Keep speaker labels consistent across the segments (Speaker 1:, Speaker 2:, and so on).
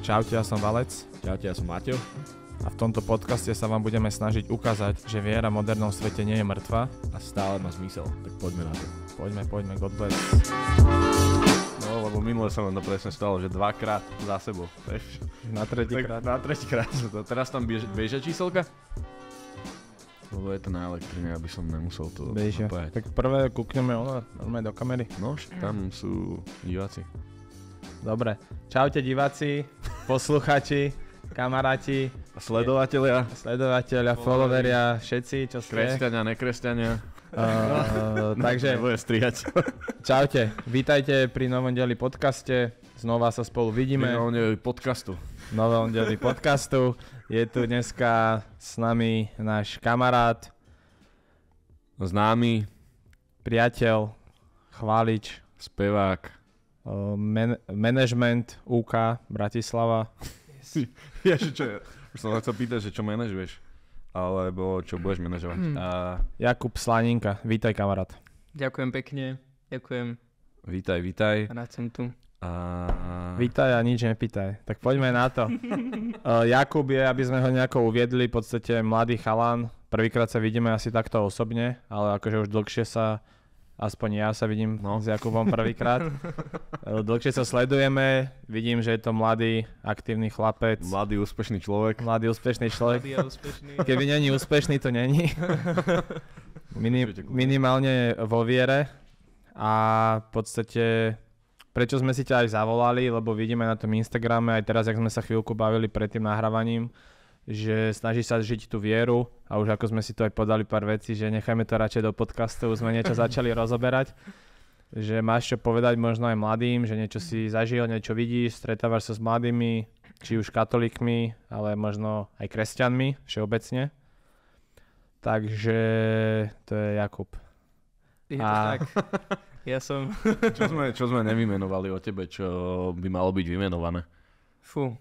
Speaker 1: Čaute, ja som Valec. Čaute, ja som Mateo. A v tomto podcaste sa vám budeme snažiť ukázať, že viera v modernom svete nie je mŕtva. A stále má zmysel. Tak poďme na to. Poďme, poďme, God bless. No,
Speaker 2: lebo minule sa nám to presne stalo, že dvakrát za sebou. Veš? Na tretíkrát. Na tretíkrát. Teraz tam bežia číselka? Lebo je to na elektrine, aby som nemusel
Speaker 1: to Bežia. napájať. Tak prvé kúkneme ono, normálne do kamery. No, tam sú diváci. Dobre. Čaute diváci, posluchači, kamaráti. Sledovatelia. Sledovatelia, followeria, všetci, čo ste. Kresťania, nekresťania. Uh, takže... Nebude strihať. Čaute, vítajte pri novom dieli podcaste. Znova sa spolu vidíme. Pri novom dieli podcastu. Novom dieli podcastu. Je tu dneska s nami náš kamarát. Známy. Priateľ. Chválič. Spevák man- management UK Bratislava. Yes. Ježi, čo je? Už som sa chcel pýtať, že čo manažuješ? Alebo čo budeš manažovať? Mm. A... Jakub Slaninka, vítaj kamarát.
Speaker 3: Ďakujem pekne, ďakujem.
Speaker 2: Vítaj, vítaj. Rád som tu.
Speaker 1: A... Vítaj a nič nepýtaj. Tak poďme na to. uh, Jakub je, aby sme ho nejako uviedli, v podstate mladý chalan. Prvýkrát sa vidíme asi takto osobne, ale akože už dlhšie sa aspoň ja sa vidím no. s Jakubom prvýkrát. Dlhšie sa sledujeme, vidím, že je to mladý, aktívny chlapec. Mladý, úspešný človek. Mladý, úspešný človek. Mladý a úspešný. Keby není úspešný, to není. Minim, minimálne vo viere a v podstate prečo sme si ťa aj zavolali, lebo vidíme na tom Instagrame, aj teraz, jak sme sa chvíľku bavili pred tým nahrávaním, že snaží sa žiť tú vieru a už ako sme si to aj podali pár vecí, že nechajme to radšej do podcastu, už sme niečo začali rozoberať, že máš čo povedať možno aj mladým, že niečo si zažil, niečo vidíš, stretávaš sa s mladými, či už katolíkmi, ale možno aj kresťanmi všeobecne. Takže to je Jakub. Je
Speaker 3: to a... tak.
Speaker 2: Ja som... čo, sme, čo sme nevymenovali o tebe, čo by malo byť vymenované?
Speaker 3: Fú.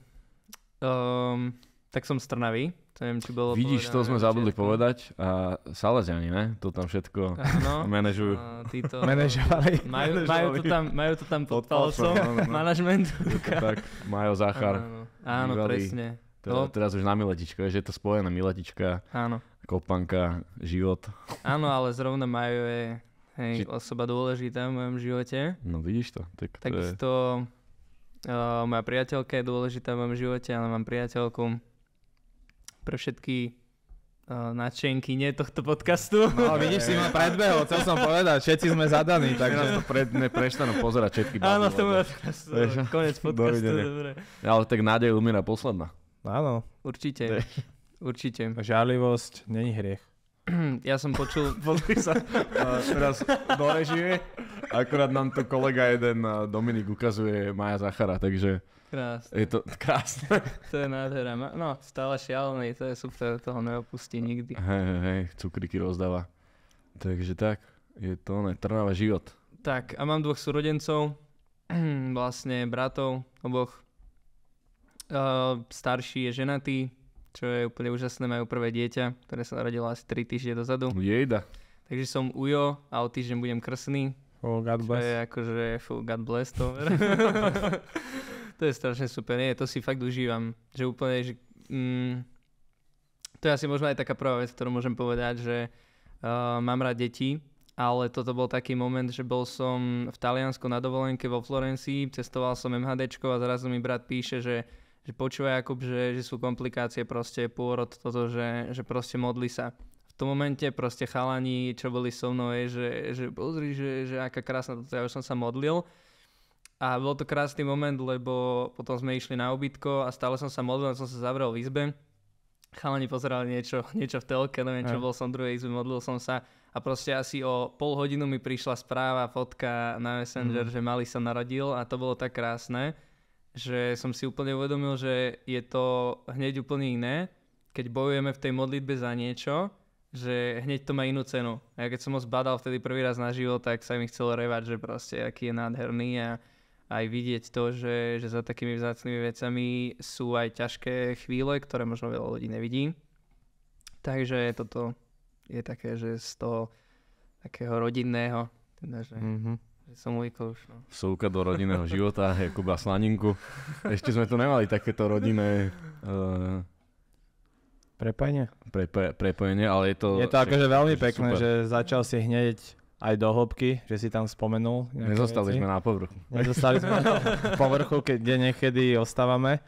Speaker 3: Um, tak som z Trnavy, to neviem, či bolo Vidíš, povedané, to sme
Speaker 2: zabudli povedať a Salesiani, ne? To tam všetko ano, manažujú. Títo, Manažovali. Majú, majú, to tam, majú to tam pod, palcom, manažment. tak, Majo Zachar. Áno, áno presne. Teda, teraz už na miletička, že je to spojené Miletička, áno. Kopanka, život.
Speaker 3: Áno, ale zrovna Majo je hej, Či... osoba dôležitá v mojom živote.
Speaker 2: No vidíš to. Tak Takisto
Speaker 3: je... uh, moja priateľka je dôležitá v mojom živote, ale mám priateľku, pre všetky uh, nadšenky nie tohto podcastu. No vidíš, si ma predbehol, chcel som
Speaker 1: povedať, všetci sme zadaní, tak to pred, neprestanú pozerať všetky Áno, to bude konec podcastu, dobre. Ja, ale tak nádej umiera posledná. Áno. Určite, určite. Žálivosť není hriech.
Speaker 3: Ja som počul... Pozri sa. Uh, teraz
Speaker 1: do režie. Akurát nám tu kolega jeden, eh, Dominik,
Speaker 2: ukazuje Maja Zachara, takže... Krásne. Je to krásne.
Speaker 3: To je nádhera. No, stále šialený, to je super, toho neopustí nikdy.
Speaker 2: Hej, hej, hej, cukriky rozdáva. Takže tak, je to ne, Trnava život.
Speaker 3: Tak, a mám dvoch súrodencov, vlastne bratov, oboch. starší je ženatý, čo je úplne úžasné, majú prvé dieťa, ktoré sa narodilo asi 3 týždne dozadu. Jejda. Takže som ujo a o týždeň budem krsný. Oh, God bless. Čo je akože full God bless to. To je strašne super, nie, to si fakt užívam, že úplne, že mm, to je asi možno aj taká prvá vec, ktorú môžem povedať, že uh, mám rád deti, ale toto bol taký moment, že bol som v Taliansku na dovolenke vo Florencii, cestoval som MHDčko a zrazu mi brat píše, že, že počúva Jakub, že, že sú komplikácie proste pôrod, toto, že, že proste modli sa. V tom momente proste chalani, čo boli so mnou, je, že, že pozri, že, že aká krásna toto, ja už som sa modlil a bol to krásny moment, lebo potom sme išli na obytko a stále som sa modlil, som sa zavrel v izbe. Chalani pozerali niečo, niečo v telke, neviem čo, bol som v druhej izbe, modlil som sa a proste asi o pol hodinu mi prišla správa, fotka na Messenger, mm. že Mali sa narodil a to bolo tak krásne, že som si úplne uvedomil, že je to hneď úplne iné, keď bojujeme v tej modlitbe za niečo, že hneď to má inú cenu. A ja keď som ho zbadal vtedy prvý raz na život, tak sa mi chcelo revať, že proste aký je nádherný a aj vidieť to, že, že za takými vzácnými vecami sú aj ťažké chvíle, ktoré možno veľa ľudí nevidí. Takže toto je také, že z toho takého rodinného, teda, že, mm-hmm. že som ujkol už. No.
Speaker 2: Súka do rodinného života Jakuba Slaninku. Ešte sme tu nemali takéto rodinné uh, Prepojenie? Prepe, prepojenie, ale je to... Je to akože veľmi akože pekné, super. že
Speaker 1: začal si hneď aj do hĺbky, že si tam spomenul. Nezostali veci. sme na povrchu. Nezostali sme na povrchu, kde niekedy ostávame.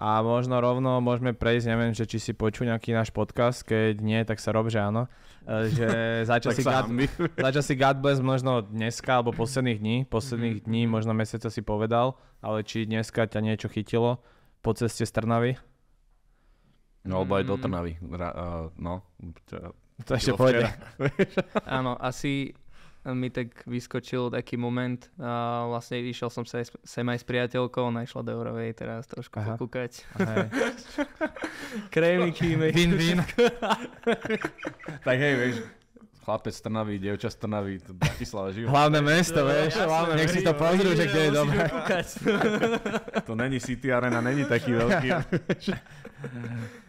Speaker 1: A možno rovno môžeme prejsť, neviem, že či si počul nejaký náš podcast, keď nie, tak sa rob, že áno. E, že začal, si, God, začal si God Bless možno dneska alebo posledných dní, posledných mhm. dní, možno mesiaca si povedal, ale či dneska ťa niečo chytilo po ceste z Trnavy?
Speaker 2: No, alebo aj do mm. Trnavy. E, no, to ešte povede.
Speaker 3: Áno, asi mi tak vyskočil taký moment a vlastne išiel som sa sem aj s priateľkou, ona išla do Eurovej teraz trošku Aha. pokúkať. Krémiky. Vin, vin. tak hej, vieš, chlapec z
Speaker 2: Trnavy, dievča z Trnavy, to Bratislava živo. Hlavné mesto, vieš, ja hlavné nech si to pozrú, že kde je dobré. to není City Arena, není taký veľký.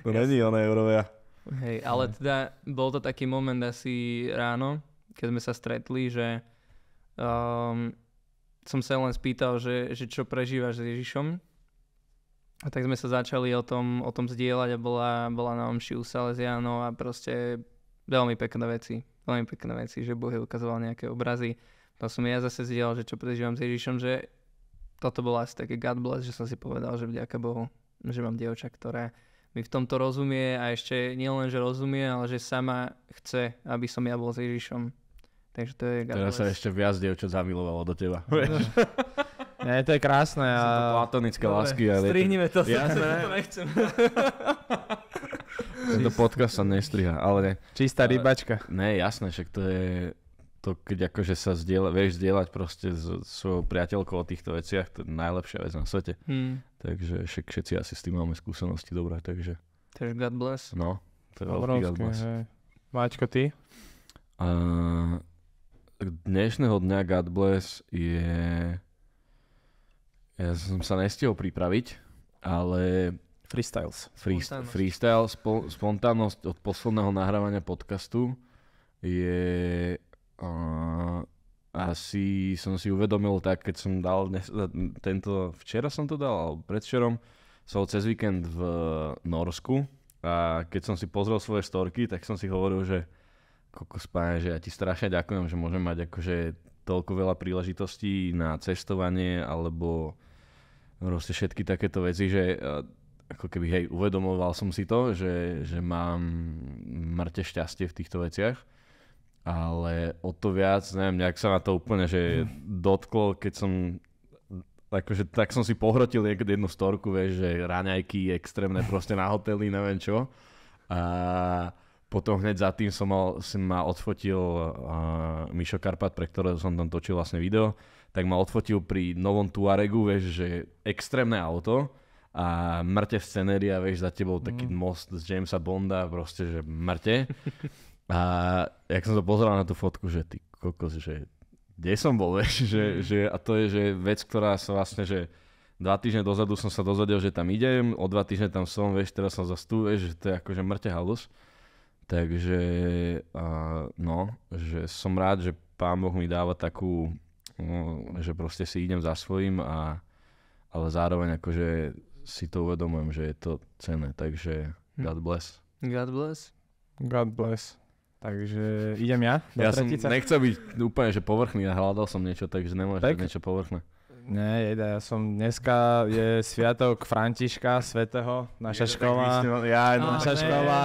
Speaker 2: to není ona Eurovia. Hej, ale
Speaker 3: teda bol to taký moment asi ráno, keď sme sa stretli, že um, som sa len spýtal, že, že čo prežívaš s Ježišom. A tak sme sa začali o tom, o tom zdieľať a bola, bola na omši u Salesianov a proste veľmi pekné veci. Veľmi pekné veci, že Boh ukazoval nejaké obrazy. To som ja zase zdieľal, že čo prežívam s Ježišom, že toto bolo asi také God bless, že som si povedal, že vďaka Bohu, že mám dievča, ktoré mi v tomto rozumie a ešte nielen, že rozumie, ale že sama chce, aby som ja bol s Ježišom. Takže to je God Teraz sa
Speaker 2: ešte viac dievčat zamilovalo do teba. Nie, no. to je krásne. A... to platonické Dobre, lásky. Ale strihnime to, Ja to nechcem. Tento podcast sa nestriha, ale ne. Čistá rybačka. Ne, jasné, však to je to keď akože sa zdieľa, vieš zdieľať proste s svojou priateľkou o týchto veciach, to je najlepšia vec na svete. Hmm. Takže všetci asi s tým máme skúsenosti dobré, takže... Takže God bless. No, to je Obrovské, God bless. Hej. Máčko, ty? Uh, dnešného dňa God bless je... Ja som sa nestihol pripraviť, ale... Freestyles. Freest- freestyle, spo- spontánnosť od posledného nahrávania podcastu je Uh, asi som si uvedomil tak, keď som dal dnes, tento, včera som to dal, alebo predvčerom, som cez víkend v Norsku a keď som si pozrel svoje storky, tak som si hovoril, že koko spáne, že ja ti strašne ďakujem, že môžem mať akože toľko veľa príležitostí na cestovanie alebo proste všetky takéto veci, že e, ako keby hej, uvedomoval som si to, že, že mám mŕte šťastie v týchto veciach ale o to viac, neviem, nejak sa na to úplne že dotklo, keď som akože tak som si pohrotil niekedy jednu storku, vieš, že raňajky extrémne proste na hoteli, neviem čo. A potom hneď za tým som mal, si ma odfotil uh, Mišo Karpat, pre ktorého som tam točil vlastne video, tak ma odfotil pri novom Tuaregu, vieš, že extrémne auto a mŕte scenéria, vieš, za tebou taký mm. most z Jamesa Bonda, proste, že mŕte. A jak som to pozeral na tú fotku, že ty kokos, že kde som bol, vieš, že, mm. že, a to je že vec, ktorá sa vlastne, že dva týždne dozadu som sa dozvedel, že tam idem, o dva týždne tam som, vieš, teraz som zase tu, vieš, že to je akože mŕte halus. Takže, uh, no, že som rád, že pán Boh mi dáva takú, no, že proste si idem za svojím, a, ale zároveň akože si to uvedomujem, že je to cené, takže hm. God bless.
Speaker 1: God bless. God bless. Takže idem ja do ja tretice. som nechcel
Speaker 2: byť úplne že povrchný a hľadal som niečo, takže nemôžeš tak? niečo povrchné.
Speaker 1: Nie, jeda, ja som dneska je sviatok Františka svätého, naša je škola, myslím, ja, no, naša, škola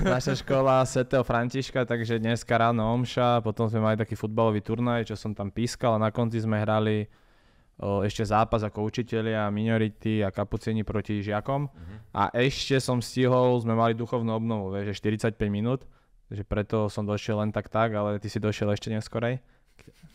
Speaker 1: naša škola svätého Františka, takže dneska ráno omša, potom sme mali taký futbalový turnaj, čo som tam pískal a na konci sme hrali o, ešte zápas ako učitelia, minority a kapucini proti žiakom uh-huh. a ešte som stihol, sme mali duchovnú obnovu, vieš, 45 minút Takže preto som došiel len tak tak, ale ty si došiel ešte neskorej.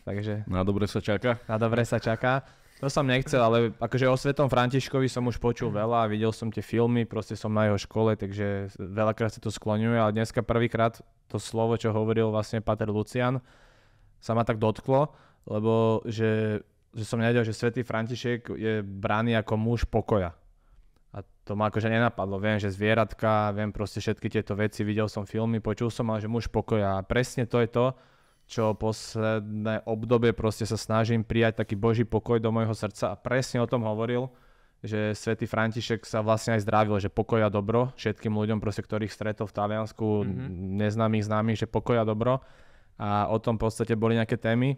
Speaker 1: Takže... Na dobre sa čaká. Na dobre sa čaká. To som nechcel, ale akože o Svetom Františkovi som už počul mhm. veľa, videl som tie filmy, proste som na jeho škole, takže veľakrát sa to skloňuje, ale dneska prvýkrát to slovo, čo hovoril vlastne Pater Lucian, sa ma tak dotklo, lebo že, že som nevedel, že Svetý František je braný ako muž pokoja a to ma akože nenapadlo. Viem, že zvieratka, viem proste všetky tieto veci, videl som filmy, počul som, ale že muž pokoja. A presne to je to, čo posledné obdobie proste sa snažím prijať taký boží pokoj do mojho srdca. A presne o tom hovoril, že svätý František sa vlastne aj zdravil, že pokoja dobro všetkým ľuďom, proste, ktorých stretol v Taliansku, mm-hmm. neznámych, známych, že pokoja dobro. A o tom v podstate boli nejaké témy,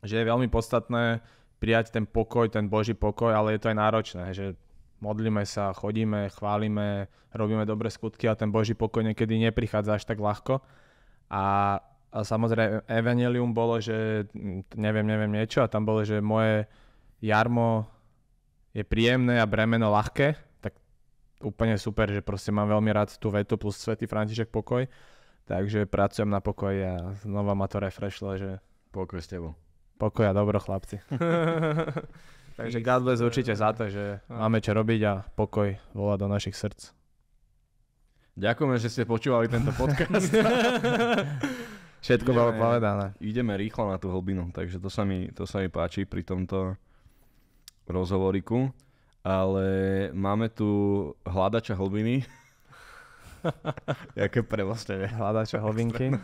Speaker 1: že je veľmi podstatné prijať ten pokoj, ten boží pokoj, ale je to aj náročné, že modlíme sa, chodíme, chválime, robíme dobré skutky a ten Boží pokoj niekedy neprichádza až tak ľahko. A, a samozrejme Evangelium bolo, že neviem, neviem niečo a tam bolo, že moje jarmo je príjemné a bremeno ľahké, tak úplne super, že proste mám veľmi rád tú vetu plus Svetý František pokoj, takže pracujem na pokoji a znova ma to refreshlo, že... Pokoj s tebou. Pokoj a dobro, chlapci. Takže God bless určite za to, že máme čo robiť a pokoj volá do našich srdc.
Speaker 2: Ďakujeme, že ste počúvali tento podcast. Všetko bolo povedané. Ideme rýchlo na tú hlbinu, takže to sa mi, to sa mi páči pri tomto rozhovoriku. Ale máme tu hľadača hlbiny. Jaké prevlastnenie. Hľadača hlbinky.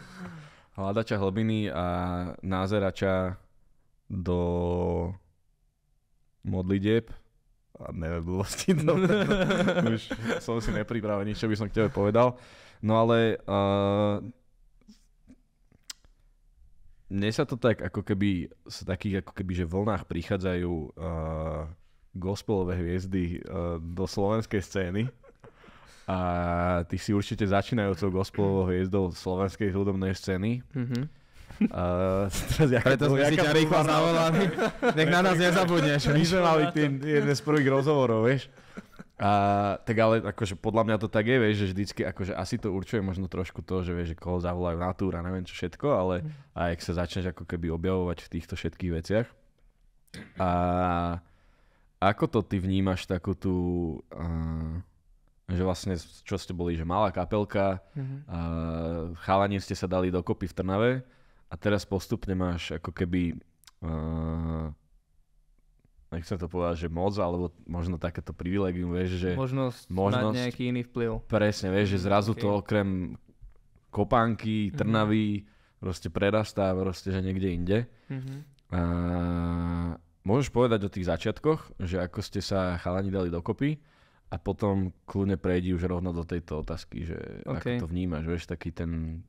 Speaker 2: Hľadača hlbiny a názerača do modlitieb a nevedlosti. No, už som si nepripravil nič, čo by som k tebe povedal. No ale uh, mne sa to tak ako keby, sa takých ako keby, že vlnách prichádzajú uh, gospelové hviezdy uh, do slovenskej scény. A ty si určite začínajúcou gospelovou hviezdou slovenskej hudobnej scény. Mm-hmm. Uh, Preto sme si ťa rýchlo zavolali, nech na nás nezabudneš. My sme mali tým jeden z prvých rozhovorov, vieš. A, tak ale akože podľa mňa to tak je, vieš, že vždycky akože asi to určuje možno trošku to, že vieš, že koho zavolajú na a neviem čo všetko, ale mm. aj ak sa začneš ako keby objavovať v týchto všetkých veciach. A ako to ty vnímaš takú tú, uh, že vlastne čo ste boli, že malá kapelka, mm-hmm. uh, chalanie ste sa dali dokopy v Trnave, a teraz postupne máš ako keby, uh, eh, nechcem sa to povedať, že moc, alebo možno takéto privilegium, vieš, že... Možnosť, možnosť mať nejaký iný vplyv. Presne, vieš, že zrazu okay. to okrem kopánky, mhm. trnavy, mm-hmm. proste prerastá, proste, že niekde inde. Mm-hmm. A, eh, môžeš povedať o tých začiatkoch, že ako ste sa chalani dali dokopy, a potom kľudne prejdi už rovno do tejto otázky, že okay. ako to vnímaš, vieš, taký ten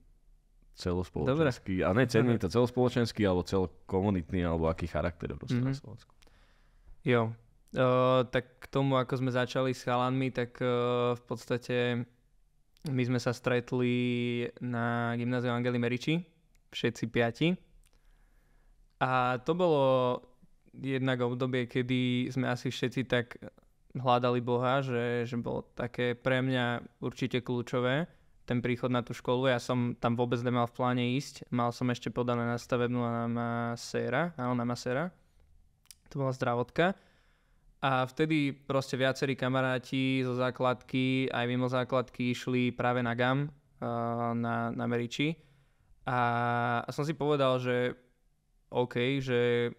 Speaker 2: celospoločenský, Dobre. a ne cenný, to celospoločenský alebo celokomunitný, alebo aký charakter proste mm-hmm. na mhm.
Speaker 3: Slovensku. Jo, Uh, tak k tomu, ako sme začali s chalanmi, tak uh, v podstate my sme sa stretli na gymnáziu Angeli Meriči, všetci piati. A to bolo jednak obdobie, kedy sme asi všetci tak hľadali Boha, že, že bolo také pre mňa určite kľúčové, ten príchod na tú školu. Ja som tam vôbec nemal v pláne ísť. Mal som ešte podané na stavebnú a na maséra. Áno, na maséra. To bola zdravotka. A vtedy proste viacerí kamaráti zo základky, aj mimo základky, išli práve na GAM, eh, na, na Meriči. A, a som si povedal, že OK, že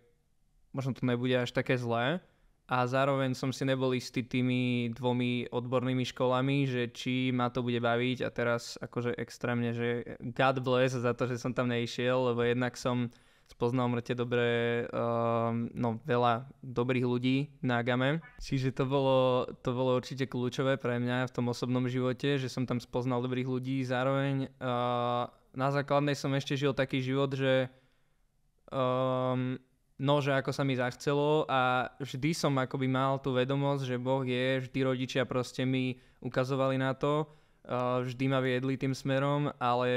Speaker 3: možno to nebude až také zlé a zároveň som si nebol istý tými dvomi odbornými školami, že či ma to bude baviť a teraz akože extrémne, že God bless za to, že som tam nešiel, lebo jednak som spoznal mŕte dobre, uh, no veľa dobrých ľudí na Agame. Čiže to bolo, to bolo určite kľúčové pre mňa v tom osobnom živote, že som tam spoznal dobrých ľudí. Zároveň uh, na základnej som ešte žil taký život, že um, no, že ako sa mi zachcelo a vždy som akoby mal tú vedomosť, že Boh je, vždy rodičia proste mi ukazovali na to, eh, vždy ma viedli tým smerom, ale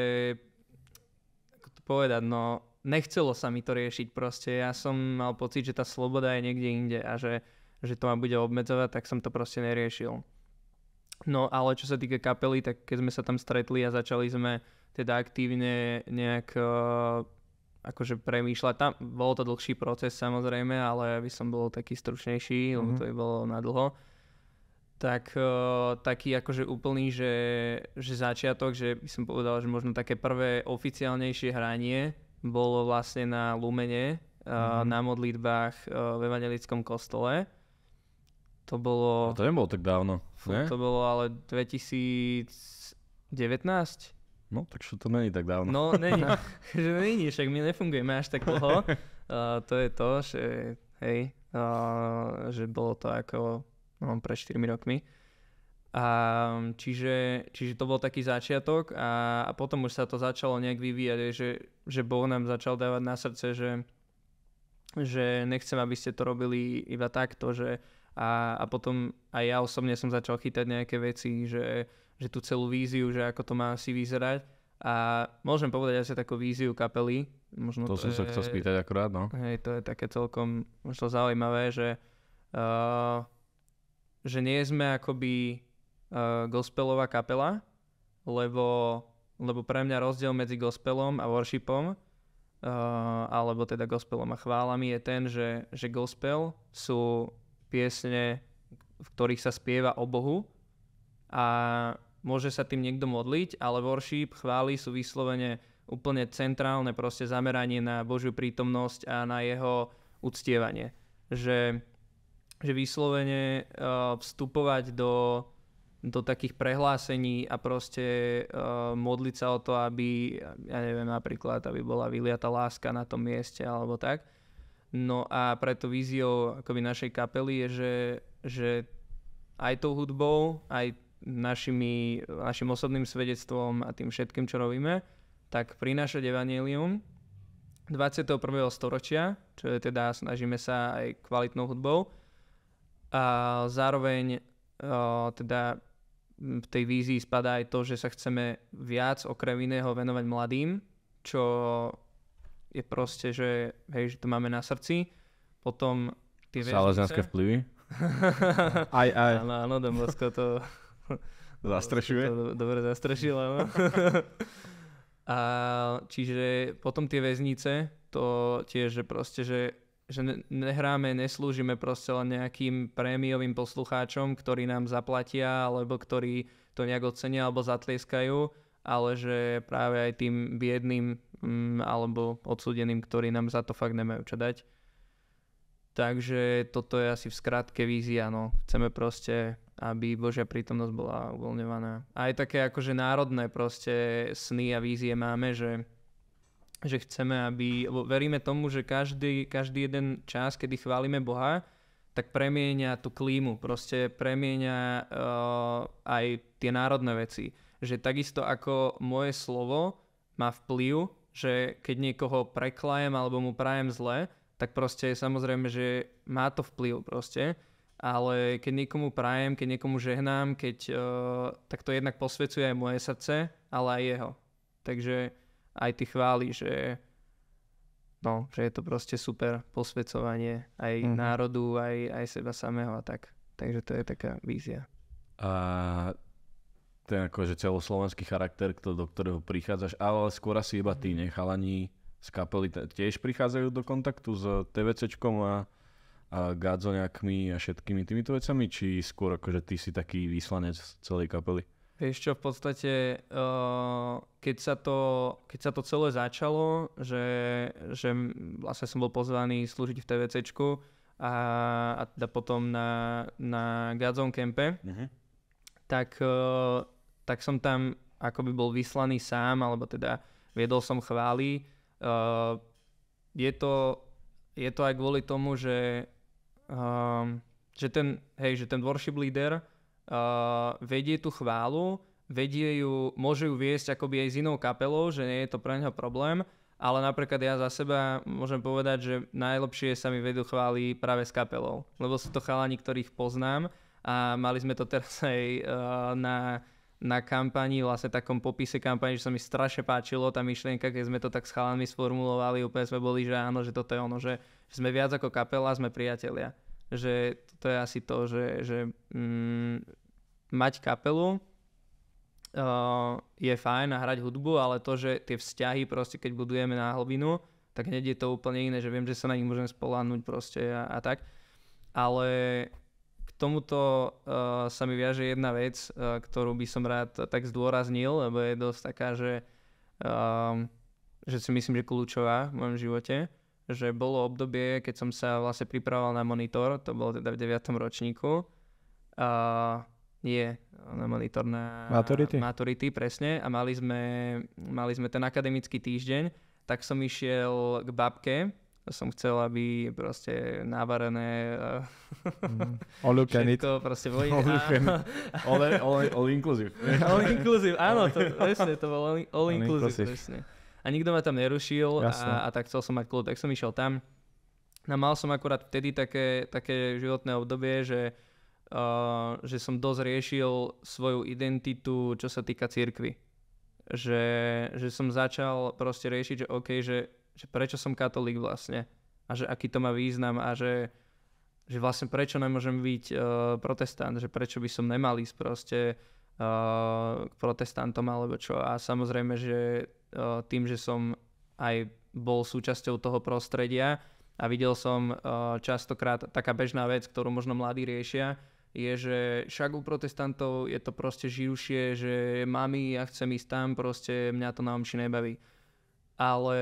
Speaker 3: ako to povedať, no nechcelo sa mi to riešiť proste, ja som mal pocit, že tá sloboda je niekde inde a že, že to ma bude obmedzovať, tak som to proste neriešil. No ale čo sa týka kapely, tak keď sme sa tam stretli a začali sme teda aktívne nejak uh, akože premýšľať. Tam, bol to dlhší proces samozrejme, ale aby som bol taký stručnejší, mm-hmm. lebo mhm. to by bolo na dlho. Tak uh, taký akože úplný, že, že začiatok, že by som povedal, že možno také prvé oficiálnejšie hranie bolo vlastne na Lumene, mm-hmm. na modlitbách uh, v evangelickom kostole. To bolo... A to nebolo tak dávno, fú, ne? To bolo ale 2019,
Speaker 2: No, takže to není tak dávno. No, není.
Speaker 3: že není, však my nefungujeme až tak dlho. Uh, to je to, že hej, uh, že bolo to ako no, pred 4 rokmi. A, čiže, čiže to bol taký začiatok a, a potom už sa to začalo nejak vyvíjať, že, že Boh nám začal dávať na srdce, že, že nechcem, aby ste to robili iba takto, že a, a potom aj ja osobne som začal chytať nejaké veci, že že tú celú víziu, že ako to má asi vyzerať. A môžem povedať asi takú víziu kapely. Možno to, to som je, sa chcel spýtať akurát, no. Hej, to je také celkom možno zaujímavé, že, uh, že nie sme akoby uh, gospelová kapela, lebo, lebo pre mňa rozdiel medzi gospelom a worshipom Uh, alebo teda gospelom a chválami je ten, že, že gospel sú piesne, v ktorých sa spieva o Bohu a môže sa tým niekto modliť, ale worship, chvály sú vyslovene úplne centrálne proste zameranie na Božiu prítomnosť a na jeho uctievanie. Že, že vyslovene uh, vstupovať do, do takých prehlásení a proste uh, modliť sa o to, aby, ja neviem, napríklad, aby bola vyliata láska na tom mieste alebo tak. No a preto víziou akoby našej kapely je, že, že aj tou hudbou, aj našimi, našim osobným svedectvom a tým všetkým, čo robíme, tak prinášať evanílium 21. storočia, čo je teda, snažíme sa aj kvalitnou hudbou. A zároveň teda v tej vízii spadá aj to, že sa chceme viac okrem iného venovať mladým, čo je proste, že, hej, že to máme na srdci. Potom tie Salesianské vplyvy? aj, aj. Áno, áno, Don to zastrešuje. dobre zastrešila. A čiže potom tie väznice, to tiež, že proste, že, že nehráme, neslúžime proste len nejakým prémiovým poslucháčom, ktorí nám zaplatia, alebo ktorí to nejak ocenia alebo zatlieskajú, ale že práve aj tým biedným mm, alebo odsudeným, ktorí nám za to fakt nemajú čo dať Takže toto je asi v skratke vízia, no. Chceme proste, aby Božia prítomnosť bola uvoľňovaná. A aj také akože národné proste sny a vízie máme, že, že chceme, aby, lebo veríme tomu, že každý, každý jeden čas, kedy chválime Boha, tak premienia tú klímu, proste premienia uh, aj tie národné veci. Že takisto ako moje slovo má vplyv, že keď niekoho preklajem alebo mu prajem zle, tak proste samozrejme, že má to vplyv proste, ale keď niekomu prajem, keď niekomu žehnám, keď, uh, tak to jednak posvecuje aj moje srdce, ale aj jeho. Takže aj ty chváli, že no, že je to proste super posvecovanie aj mm-hmm. národu, aj, aj seba samého a tak. Takže to je taká vízia.
Speaker 2: A ten akože celoslovenský charakter, kto, do ktorého prichádzaš, ale skôr asi iba ty, nechalani z kapely tiež prichádzajú do kontaktu s TVCčkom a, a gádzoňakmi a všetkými týmito vecami, či skôr akože ty si taký vyslanec celej kapely?
Speaker 3: Vieš čo, v podstate, eh, keď sa to, keď sa to celé začalo, že, že vlastne som bol pozvaný slúžiť v TVCčku a, a teda potom na, na Gadzon Kempe, uh-huh. tak, eh, tak som tam akoby bol vyslaný sám, alebo teda viedol som chvály Uh, je, to, je to aj kvôli tomu, že, uh, že, ten, hej, že ten worship leader uh, vedie tú chválu, vedie ju, môže ju viesť akoby aj s inou kapelou, že nie je to pre neho problém, ale napríklad ja za seba môžem povedať, že najlepšie sa mi vedú chváli práve s kapelou, lebo sú to chalani, ktorých poznám a mali sme to teraz aj uh, na na kampani, vlastne takom popise kampani, že sa mi strašne páčilo tá myšlienka, keď sme to tak s chalami sformulovali, úplne sme boli, že áno, že toto je ono, že, že sme viac ako kapela, sme priatelia. Že to je asi to, že, že mm, mať kapelu uh, je fajn a hrať hudbu, ale to, že tie vzťahy proste, keď budujeme na hlbinu, tak hneď je to úplne iné, že viem, že sa na nich môžem spolánuť proste a, a tak. Ale tomuto uh, sa mi viaže jedna vec, uh, ktorú by som rád tak zdôraznil, lebo je dosť taká, že, um, že si myslím, že kľúčová v mojom živote, že bolo obdobie, keď som sa vlastne pripravoval na monitor, to bolo teda v 9. ročníku. Uh, nie, na monitor na maturity. maturity, presne. A mali sme, mali sme ten akademický týždeň, tak som išiel k babke, som chcel, aby proste navarené mm. all you can všetko eat. proste voj... all, all, all, all inclusive. all inclusive, áno, to, presne, to bol all, all inclusive, all inclusive. Presne. A nikto ma tam nerušil a, a tak chcel som mať kľud, tak som išiel tam. No a mal som akurát vtedy také, také životné obdobie, že, uh, že som dosť riešil svoju identitu, čo sa týka církvy. Že, že som začal proste riešiť, že OK, že že prečo som katolík vlastne a že aký to má význam a že, že vlastne prečo nemôžem byť uh, protestant, že prečo by som nemal ísť proste uh, k protestantom alebo čo. A samozrejme, že uh, tým, že som aj bol súčasťou toho prostredia a videl som uh, častokrát taká bežná vec, ktorú možno mladí riešia, je, že však u protestantov je to proste živšie, že mami, ja chcem ísť tam, proste mňa to na omši nebaví. Ale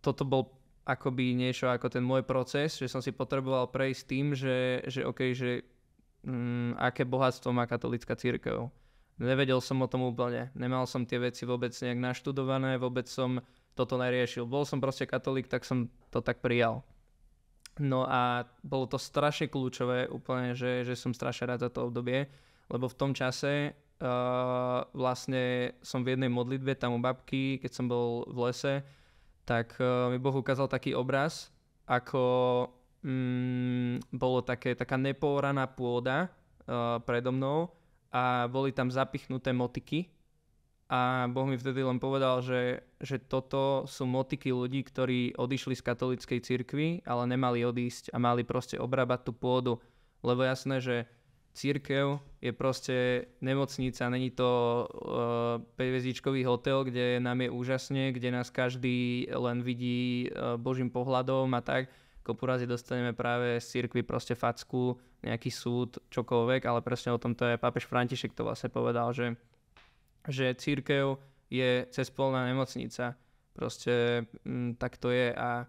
Speaker 3: toto bol akoby niečo ako ten môj proces, že som si potreboval prejsť tým, že, že OK, že mm, aké bohatstvo má katolická církev. Nevedel som o tom úplne, nemal som tie veci vôbec nejak naštudované, vôbec som toto neriešil. Bol som proste katolík, tak som to tak prijal. No a bolo to strašne kľúčové úplne, že, že som strašne rád za to obdobie, lebo v tom čase uh, vlastne som v jednej modlitbe tam u babky, keď som bol v lese, tak uh, mi Boh ukázal taký obraz, ako mm, bolo také, taká neporaná pôda uh, predo mnou a boli tam zapichnuté motiky a Boh mi vtedy len povedal, že, že toto sú motiky ľudí, ktorí odišli z katolíckej cirkvi, ale nemali odísť a mali proste obrábať tú pôdu. Lebo jasné, že církev je proste nemocnica, není to uh, eh, 5 hotel, kde nám je úžasne, kde nás každý len vidí uh, božím pohľadom a tak. Ako porazí dostaneme práve z cirkvi proste facku, nejaký súd, čokoľvek, ale presne o tom to je pápež František to vlastne povedal, že, že církev je cez polná nemocnica. Proste m, mm, tak to je a,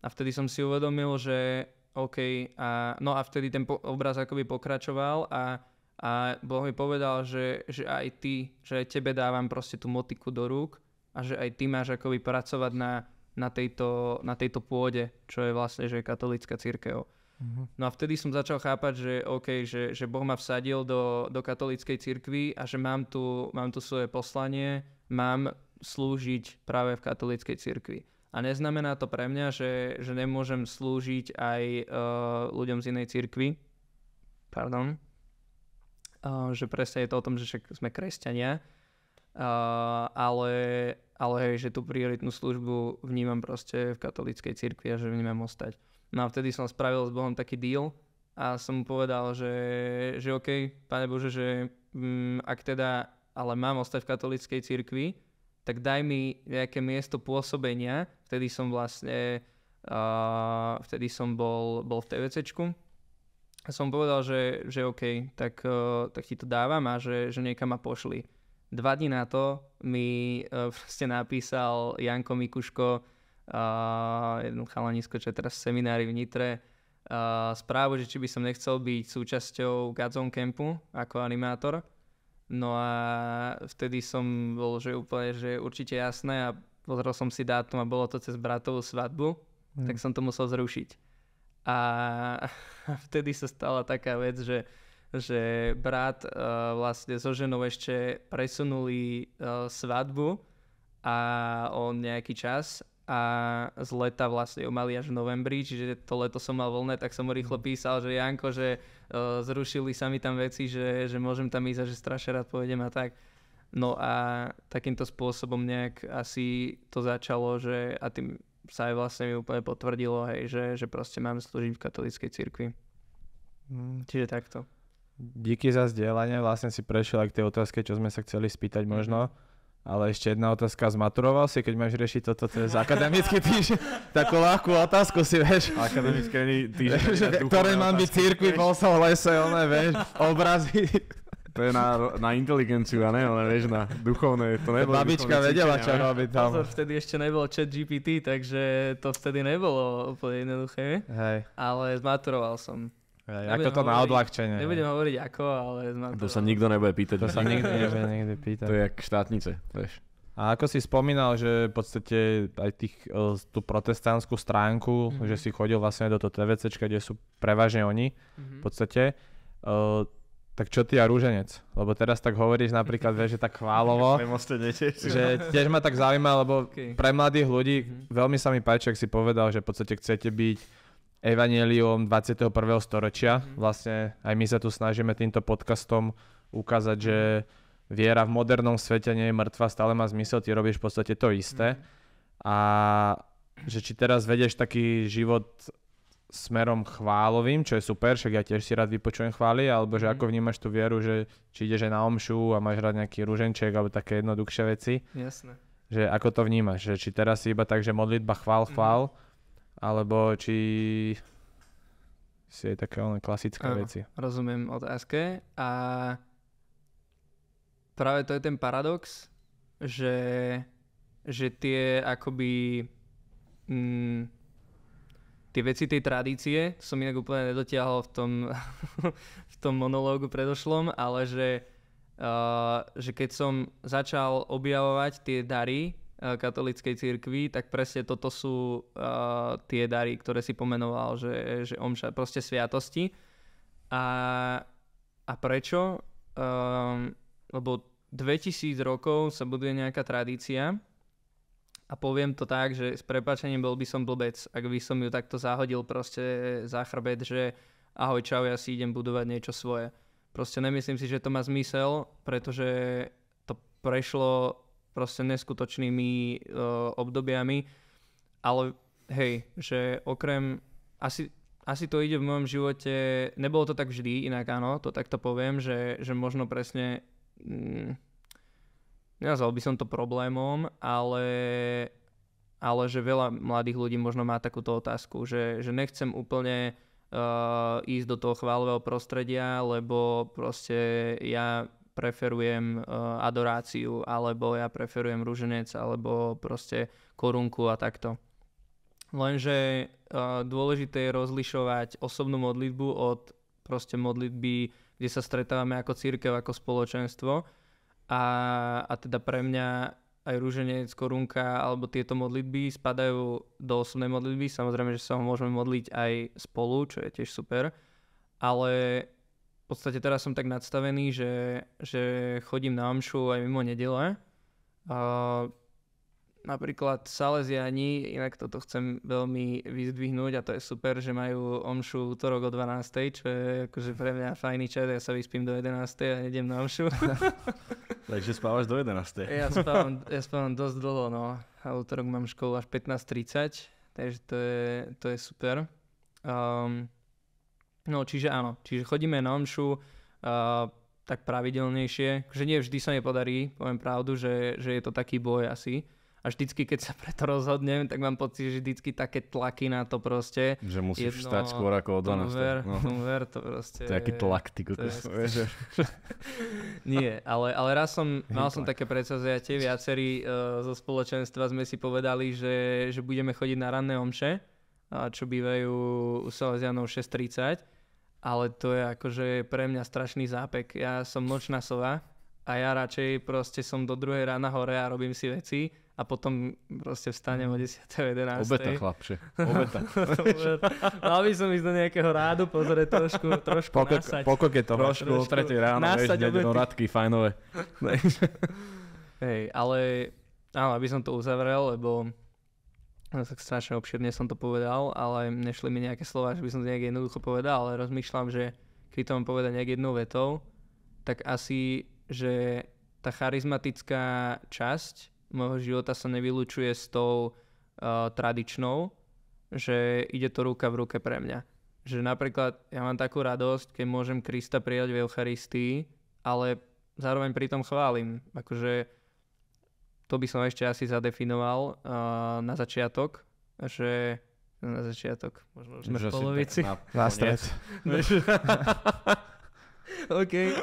Speaker 3: a vtedy som si uvedomil, že OK. A, no a vtedy ten po- obraz akoby pokračoval a, a Boh mi povedal, že, že aj ty, že aj tebe dávam proste tú motiku do rúk a že aj ty máš akoby pracovať na, na, tejto, na tejto pôde, čo je vlastne, že je katolická církev. Mhm. No a vtedy som začal chápať, že OK, že, že Boh ma vsadil do, do katolíckej cirkvi a že mám tu, mám tu svoje poslanie, mám slúžiť práve v katolíckej cirkvi. A neznamená to pre mňa, že, že nemôžem slúžiť aj uh, ľuďom z inej cirkvi. Pardon. Uh, že presne je to o tom, že však sme kresťania. Uh, ale, ale hej, že tú prioritnú službu vnímam proste v katolíckej cirkvi a že v ostať. No a vtedy som spravil s Bohom taký deal a som mu povedal, že, že OK, Pane Bože, že mm, ak teda, ale mám ostať v katolíckej cirkvi, tak daj mi nejaké miesto pôsobenia. Vtedy som vlastne, uh, vtedy som bol, bol v TVCčku. A som povedal, že, že OK, tak, uh, tak ti to dávam a že, že niekam ma pošli. Dva dní na to mi uh, proste napísal Janko Mikuško, uh, jedno chalanisko, čo je teraz v seminári v Nitre, uh, správu, že či by som nechcel byť súčasťou Godzone Campu ako animátor No a vtedy som bol, že úplne, že určite jasné a pozrel som si dátum a bolo to cez bratovú svadbu, mm. tak som to musel zrušiť. A vtedy sa stala taká vec, že, že brat uh, vlastne so ženou ešte presunuli uh, svadbu a o nejaký čas a z leta vlastne ju mali až v novembri, čiže to leto som mal voľné, tak som mu rýchlo mhm. písal, že Janko, že e, zrušili sa mi tam veci, že, že môžem tam ísť a že strašne rád pôjdem a tak. No a takýmto spôsobom nejak asi to začalo, že a tým sa aj vlastne mi úplne potvrdilo, hej, že, že proste mám slúžiť v katolíckej cirkvi. Mm. Čiže takto.
Speaker 1: Díky za zdieľanie, vlastne si prešiel aj k tej otázke, čo sme sa chceli spýtať možno. Mm-hmm ale ešte jedna otázka, zmaturoval si, keď máš riešiť toto cez akademický týždeň? Takú ľahkú otázku si, vieš. Akademický týždeň. Ktoré mám byť cirkvi, bol som v lese, oné, vieš, obrazy. To je na, na inteligenciu a ne,
Speaker 2: ale vieš, na duchovné. To nebolo Babička vedela, čo robiť tam. To
Speaker 3: vtedy ešte nebol chat GPT, takže to vtedy nebolo úplne jednoduché. Hej. Ale zmaturoval som. Aj, ako to hovoriť, na odľahčenie. Nebudem hovoriť ako, ale... To, to sa nikto nebude pýtať. To sa nikto nebude nikdy
Speaker 1: pýtať. To je
Speaker 2: jak štátnice, vieš.
Speaker 1: A ako si spomínal, že v podstate aj tých, e, tú protestantskú stránku, mm-hmm. že si chodil vlastne do toho TVC, kde sú prevažne oni mm-hmm. v mhm. podstate, uh, tak čo ty a rúženec? Lebo teraz tak hovoríš napríklad, vieš, že tak chválovo, že tiež ma tak zaujíma, lebo okay. pre mladých ľudí mm-hmm. veľmi sa mi páči, ak si povedal, že v podstate chcete byť evanelium 21. storočia. Mm. Vlastne aj my sa tu snažíme týmto podcastom ukázať, že viera v modernom svete nie je mŕtva, stále má zmysel, ty robíš v podstate to isté. Mm. A že či teraz vedeš taký život smerom chválovým, čo je super, však ja tiež si rád vypočujem chvály, alebo že mm. ako vnímaš tú vieru, že či ideš aj na omšu a máš rád nejaký ruženček alebo také jednoduchšie veci. Jasné. Že ako to vnímaš, že či teraz si iba tak, že modlitba chvál, chvál, mm alebo či si aj také oné klasické Áno, veci.
Speaker 3: Rozumiem otázke a práve to je ten paradox, že, že tie akoby mm, tie veci tej tradície, to som inak úplne nedotiahol v tom, v tom monológu predošlom, ale že, uh, že keď som začal objavovať tie dary, Eh, katolíckej cirkvi, tak presne toto sú uh, tie dary, ktoré si pomenoval, že, že omša, proste sviatosti. A, a prečo? Um, lebo 2000 rokov sa buduje nejaká tradícia a poviem to tak, že s prepačením bol by som blbec, ak by som ju takto zahodil proste za chrbet, že ahoj čau, ja si idem budovať niečo svoje. Proste nemyslím si, že to má zmysel, pretože to prešlo proste neskutočnými uh, obdobiami, ale hej, že okrem, asi, asi to ide v mojom živote, nebolo to tak vždy, inak áno, to takto poviem, že, že možno presne, mm, nenazval by som to problémom, ale ale že veľa mladých ľudí možno má takúto otázku, že, že nechcem úplne uh, ísť do toho chválového prostredia, lebo proste ja preferujem eh, adoráciu, alebo ja preferujem rúženec alebo proste korunku a takto. Lenže eh, dôležité je rozlišovať osobnú modlitbu od proste modlitby, kde sa stretávame ako církev, ako spoločenstvo. A, a teda pre mňa aj rúženec, korunka alebo tieto modlitby spadajú do osobnej modlitby. Samozrejme, že sa ho môžeme modliť aj spolu, čo je tiež super. Ale v podstate teraz som tak nadstavený, že, že chodím na omšu aj mimo nedele. A napríklad Salesiani, inak toto chcem veľmi vyzdvihnúť a to je super, že majú omšu útorok o 12, čo je akože pre mňa fajný čas, ja sa vyspím do 11 a idem na omšu.
Speaker 2: Takže spávaš do 11. ja, spávam,
Speaker 3: ja spávam dosť dlho, no. A útorok mám školu až 15.30, takže to je, to je super. Um, No čiže áno, čiže chodíme na omšu uh, tak pravidelnejšie, že nie vždy sa mi podarí, poviem pravdu, že, že je to taký boj asi. A vždycky, keď sa preto rozhodnem, tak mám pocit, že vždycky také tlaky na to proste. Že musíš Jedno, vstať skôr ako o 12. Ver, no. ver, to proste... Taký tlak, ty kokos, Nie, ale, ale raz som, mal som také predsazujatie, viacerí uh, zo spoločenstva sme si povedali, že, že budeme chodiť na ranné omše, čo bývajú u Salesianov 6.30 ale to je akože pre mňa strašný zápek. Ja som nočná sova a ja radšej proste som do druhej rána hore a robím si veci a potom proste vstanem o 10. Mm. 11. Obeta, chlapče. Obeta. Mal by som ísť do nejakého rádu, pozrieť trošku, trošku Poko, nasať. je to trošku, o 3. ráno, vieš, do radky fajnové. Hej, ale áno, aby som to uzavrel, lebo No tak strašne obširne som to povedal, ale nešli mi nejaké slova, že by som to nejak jednoducho povedal, ale rozmýšľam, že keď to mám povedať nejak jednou vetou, tak asi, že tá charizmatická časť môjho života sa nevylučuje s tou uh, tradičnou, že ide to ruka v ruke pre mňa. Že napríklad ja mám takú radosť, keď môžem Krista prijať v Eucharistii, ale zároveň pri tom chválim. Akože to by som ešte asi zadefinoval uh, na začiatok, že na začiatok, možno už sme v polovici. Na, na stred. OK.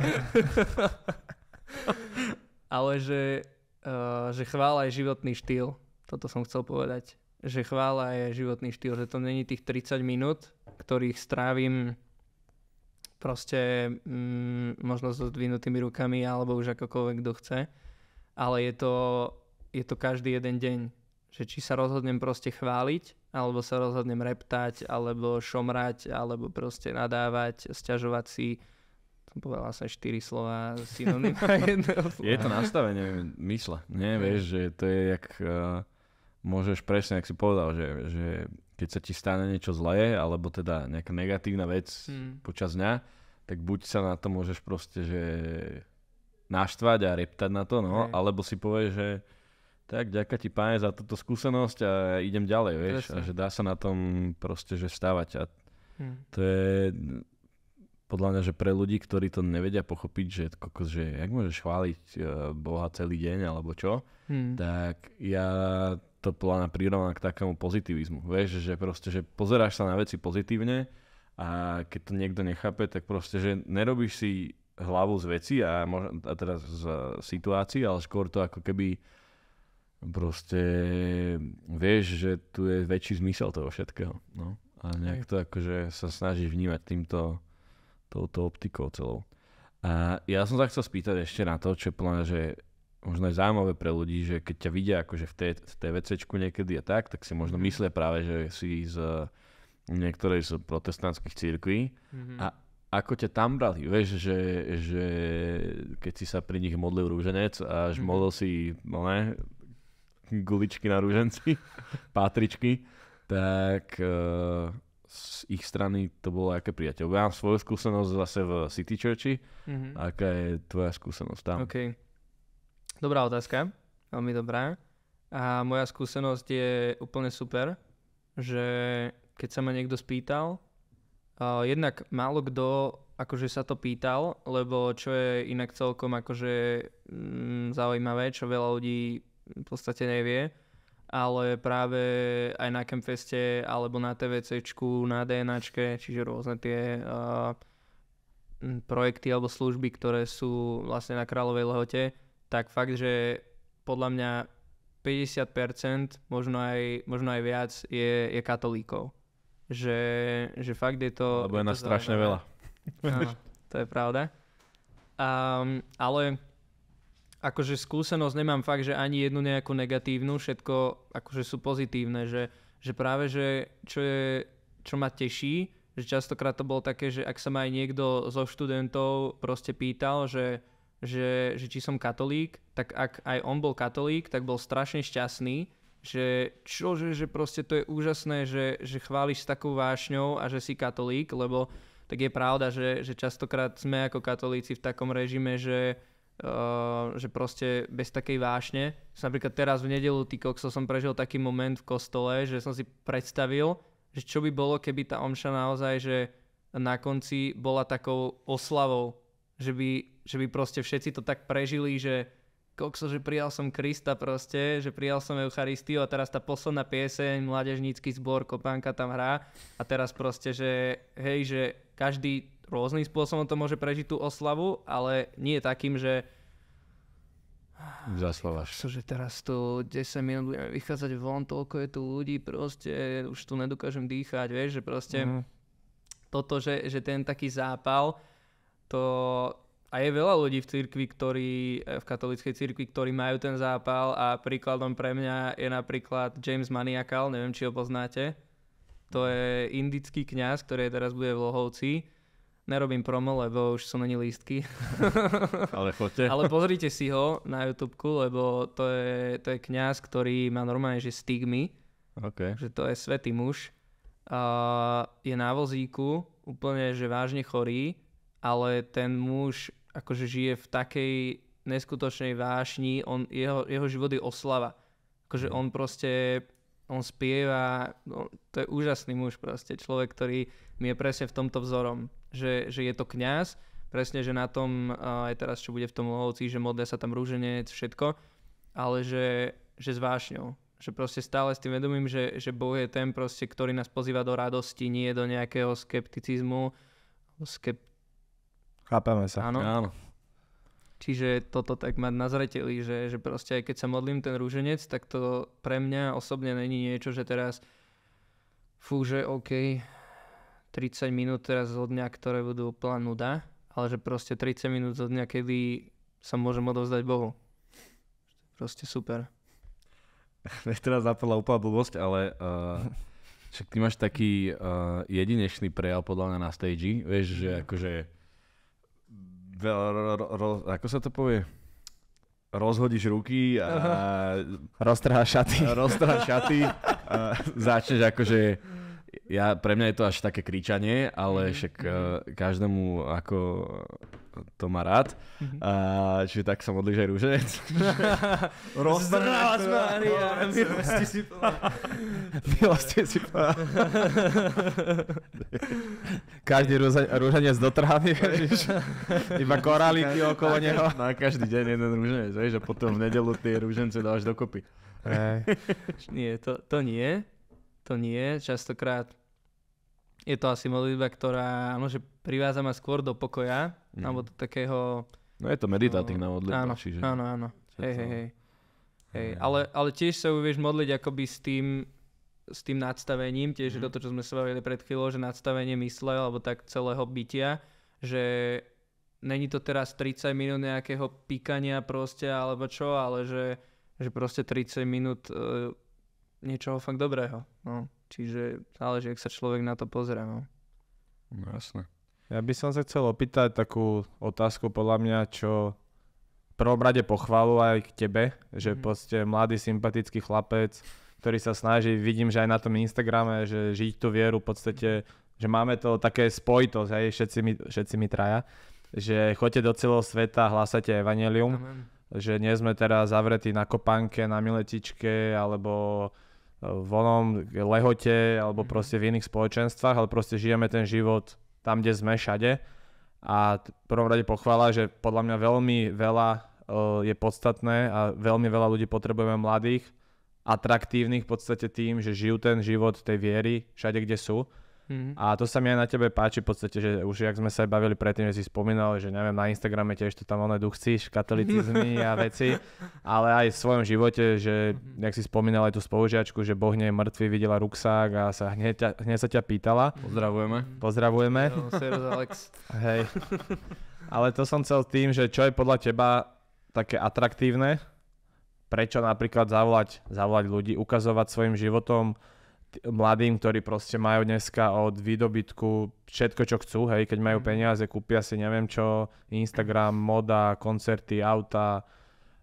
Speaker 3: Ale že, uh, že chvála je životný štýl. Toto som chcel povedať. Že chvála je životný štýl. Že to není tých 30 minút, ktorých strávim proste mm, možno s odvinutými rukami alebo už akokoľvek kto chce ale je to, je to každý jeden deň. Že či sa rozhodnem proste chváliť, alebo sa rozhodnem reptať, alebo šomrať, alebo proste nadávať, sťažovať si. povedal sa štyri slova a jedného slova. Je to
Speaker 2: nastavenie mysle. Nie, vieš, že to je jak... Uh, môžeš presne, ak si povedal, že, že keď sa ti stane niečo zlé, alebo teda nejaká negatívna vec hmm. počas dňa, tak buď sa na to môžeš proste, že naštvať a reptať na to, no, okay. alebo si povie, že tak, ďaká ti páne za túto skúsenosť a idem ďalej, vieš, Presne. a že dá sa na tom proste, že stávať a hmm. to je podľa mňa, že pre ľudí, ktorí to nevedia pochopiť, že, kokos, že jak môžeš chváliť e, Boha celý deň alebo čo, hmm. tak ja to podľa mňa prirovnám k takému pozitivizmu. Vieš, že proste, že pozeráš sa na veci pozitívne a keď to niekto nechápe, tak proste, že nerobíš si hlavu z veci a, mož- a teraz z situácií, ale skôr to ako keby proste vieš, že tu je väčší zmysel toho všetkého. No. A nejak to akože sa snažíš vnímať týmto touto optikou celou. A ja som sa chcel spýtať ešte na to, čo je plná, že možno je zaujímavé pre ľudí, že keď ťa vidia akože v, tej, v TVCčku niekedy a tak, tak si možno mhm. myslia práve, že si z niektorej z protestantských církví mm-hmm. a ako ťa tam brali, vieš, že, že keď si sa pri nich modlil rúženec a až mm-hmm. modlil si no ne, guličky na rúženci, pátričky, tak uh, z ich strany to bolo aké priateľ. Ja mám svoju skúsenosť zase v City Churchi, mm-hmm. aká je tvoja skúsenosť tam?
Speaker 3: Okay. Dobrá otázka, veľmi dobrá. A moja skúsenosť je úplne super, že keď sa ma niekto spýtal, Jednak málo kto akože sa to pýtal, lebo čo je inak celkom akože mm, zaujímavé, čo veľa ľudí v podstate nevie, ale práve aj na Campfeste alebo na TVCčku, na DNAčke, čiže rôzne tie uh, projekty alebo služby, ktoré sú vlastne na Kráľovej lehote, tak fakt, že podľa mňa 50%, možno aj, možno aj viac je, je katolíkov že, že fakt je to... Lebo je, je nás strašne veľa. Áno, to je pravda. Um, ale akože skúsenosť nemám fakt, že ani jednu nejakú negatívnu, všetko akože sú pozitívne, že, že práve, že čo, je, čo ma teší, že častokrát to bolo také, že ak sa ma aj niekto zo študentov proste pýtal, že, že, že či som katolík, tak ak aj on bol katolík, tak bol strašne šťastný, že čo že proste to je úžasné, že, že chváliš s takou vášňou a že si katolík, lebo tak je pravda, že, že častokrát sme ako katolíci v takom režime, že, uh, že proste bez takej vášne. Napríklad teraz v nedelu, ty kokso, som prežil taký moment v kostole, že som si predstavil, že čo by bolo, keby tá omša naozaj, že na konci bola takou oslavou, že by, že by proste všetci to tak prežili, že kokso, že prijal som Krista proste, že prijal som Eucharistiu a teraz tá posledná pieseň, mládežnícky zbor, kopánka tam hrá a teraz proste, že hej, že každý rôznym spôsobom to môže prežiť tú oslavu, ale nie takým, že Zaslavaš. Kokso, že teraz tu 10 minút budeme vychádzať von, toľko je tu ľudí, proste už tu nedokážem dýchať, vieš, že proste mm. toto, že, že ten taký zápal, to, a je veľa ľudí v cirkvi, ktorí, eh, v katolíckej cirkvi, ktorí majú ten zápal a príkladom pre mňa je napríklad James Maniakal, neviem, či ho poznáte. To je indický kňaz, ktorý teraz bude v Lohovci. Nerobím promo, lebo už sú není lístky. Ale chodte. Ale pozrite si ho na YouTube, lebo to je, to je kňaz, ktorý má normálne, že stigmy. Okay. Že to je svetý muž. A je na vozíku, úplne, že vážne chorý ale ten muž akože žije v takej neskutočnej vášni, on, jeho, jeho život je oslava. Akože mm. on proste, on spieva, no, to je úžasný muž proste, človek, ktorý mi je presne v tomto vzorom, že, že je to kňaz, presne, že na tom, aj teraz, čo bude v tom Lohovci, že modlia sa tam rúženec, všetko, ale že, že s vášňou, že proste stále s tým vedomím, že, že Boh je ten proste, ktorý nás pozýva do radosti, nie do nejakého skepticizmu, skept,
Speaker 1: Chápeme sa. Áno.
Speaker 3: Áno. Čiže toto tak mať na zreteli, že, že proste aj keď sa modlím ten rúženec, tak to pre mňa osobne není niečo, že teraz fú, že OK, 30 minút teraz zo dňa, ktoré budú plán nuda, ale že proste 30 minút zo dňa, kedy sa môžem odovzdať Bohu. Proste super.
Speaker 2: teraz zapadla úplná blbosť, ale uh, však ty máš taký uh, jedinečný prejav podľa mňa na stage, vieš, že mhm. akože ako sa to povie? rozhodíš ruky a... Roztrháš šaty. Roztrháš šaty a začneš akože ja, pre mňa je to až také kričanie, ale mm-hmm. však uh, každému ako to má rád. Mm-hmm. Uh, čiže tak sa modlíš aj rúženec. Zdravá
Speaker 1: Mária, milosti si Milosti si Každý rúženec do vieš. iba koralíky okolo neho. Na každý deň jeden rúženec, vieš, a
Speaker 2: potom v nedelu tie rúžence dáš dokopy.
Speaker 3: Nie, to, to nie to nie. Častokrát je to asi modlitba, ktorá môže priváza ma skôr do pokoja, mm. alebo do takého...
Speaker 2: No je to meditatívna no, modlitba, áno, čiže... Áno,
Speaker 3: áno. Hej, hej, hej. hej. Mhm. Ale, ale tiež sa vieš modliť akoby s tým, s tým nadstavením, tiež mm. toto, čo sme sa bavili pred chvíľou, že nadstavenie mysle, alebo tak celého bytia, že není to teraz 30 minút nejakého píkania proste, alebo čo, ale že, že proste 30 minút... uh, niečoho fakt dobrého. No. Čiže záleží, ak sa človek na to pozrie. No.
Speaker 1: no jasne. Ja by som sa chcel opýtať takú otázku podľa mňa, čo v prvom rade pochválu aj k tebe, že mm. proste mladý sympatický chlapec, ktorý sa snaží, vidím, že aj na tom Instagrame, že žiť tú vieru v podstate, že máme to také spojitosť, aj všetci mi, všetci mi traja, že choďte do celého sveta, hlásate evanelium, Amen. že nie sme teraz zavretí na kopánke, na miletičke, alebo v onom lehote alebo mhm. proste v iných spoločenstvách, ale proste žijeme ten život tam, kde sme všade. A v prvom rade pochvála, že podľa mňa veľmi veľa e, je podstatné a veľmi veľa ľudí potrebujeme mladých, atraktívnych v podstate tým, že žijú ten život tej viery všade, kde sú Mm-hmm. A to sa mi aj na tebe páči v podstate, že už jak sme sa aj bavili predtým, že si spomínal, že neviem, na Instagrame tiež to tam ono duchcíš, katolicizmy a veci, ale aj v svojom živote, že mm-hmm. jak si spomínal aj tú spolužiačku, že Boh nie je mŕtvy, videla ruksák a sa hneď, ťa, hneď sa ťa pýtala. Mhm. Pozdravujeme. Pozdravujeme. Serios, Alex. Hej. Ale to som chcel tým, že čo je podľa teba také atraktívne, prečo napríklad zavolať, zavolať ľudí, ukazovať svojim životom, mladým, ktorí proste majú dneska od výdobytku všetko, čo chcú, hej, keď majú mhm. peniaze, kúpia si neviem čo, Instagram, moda, koncerty, auta,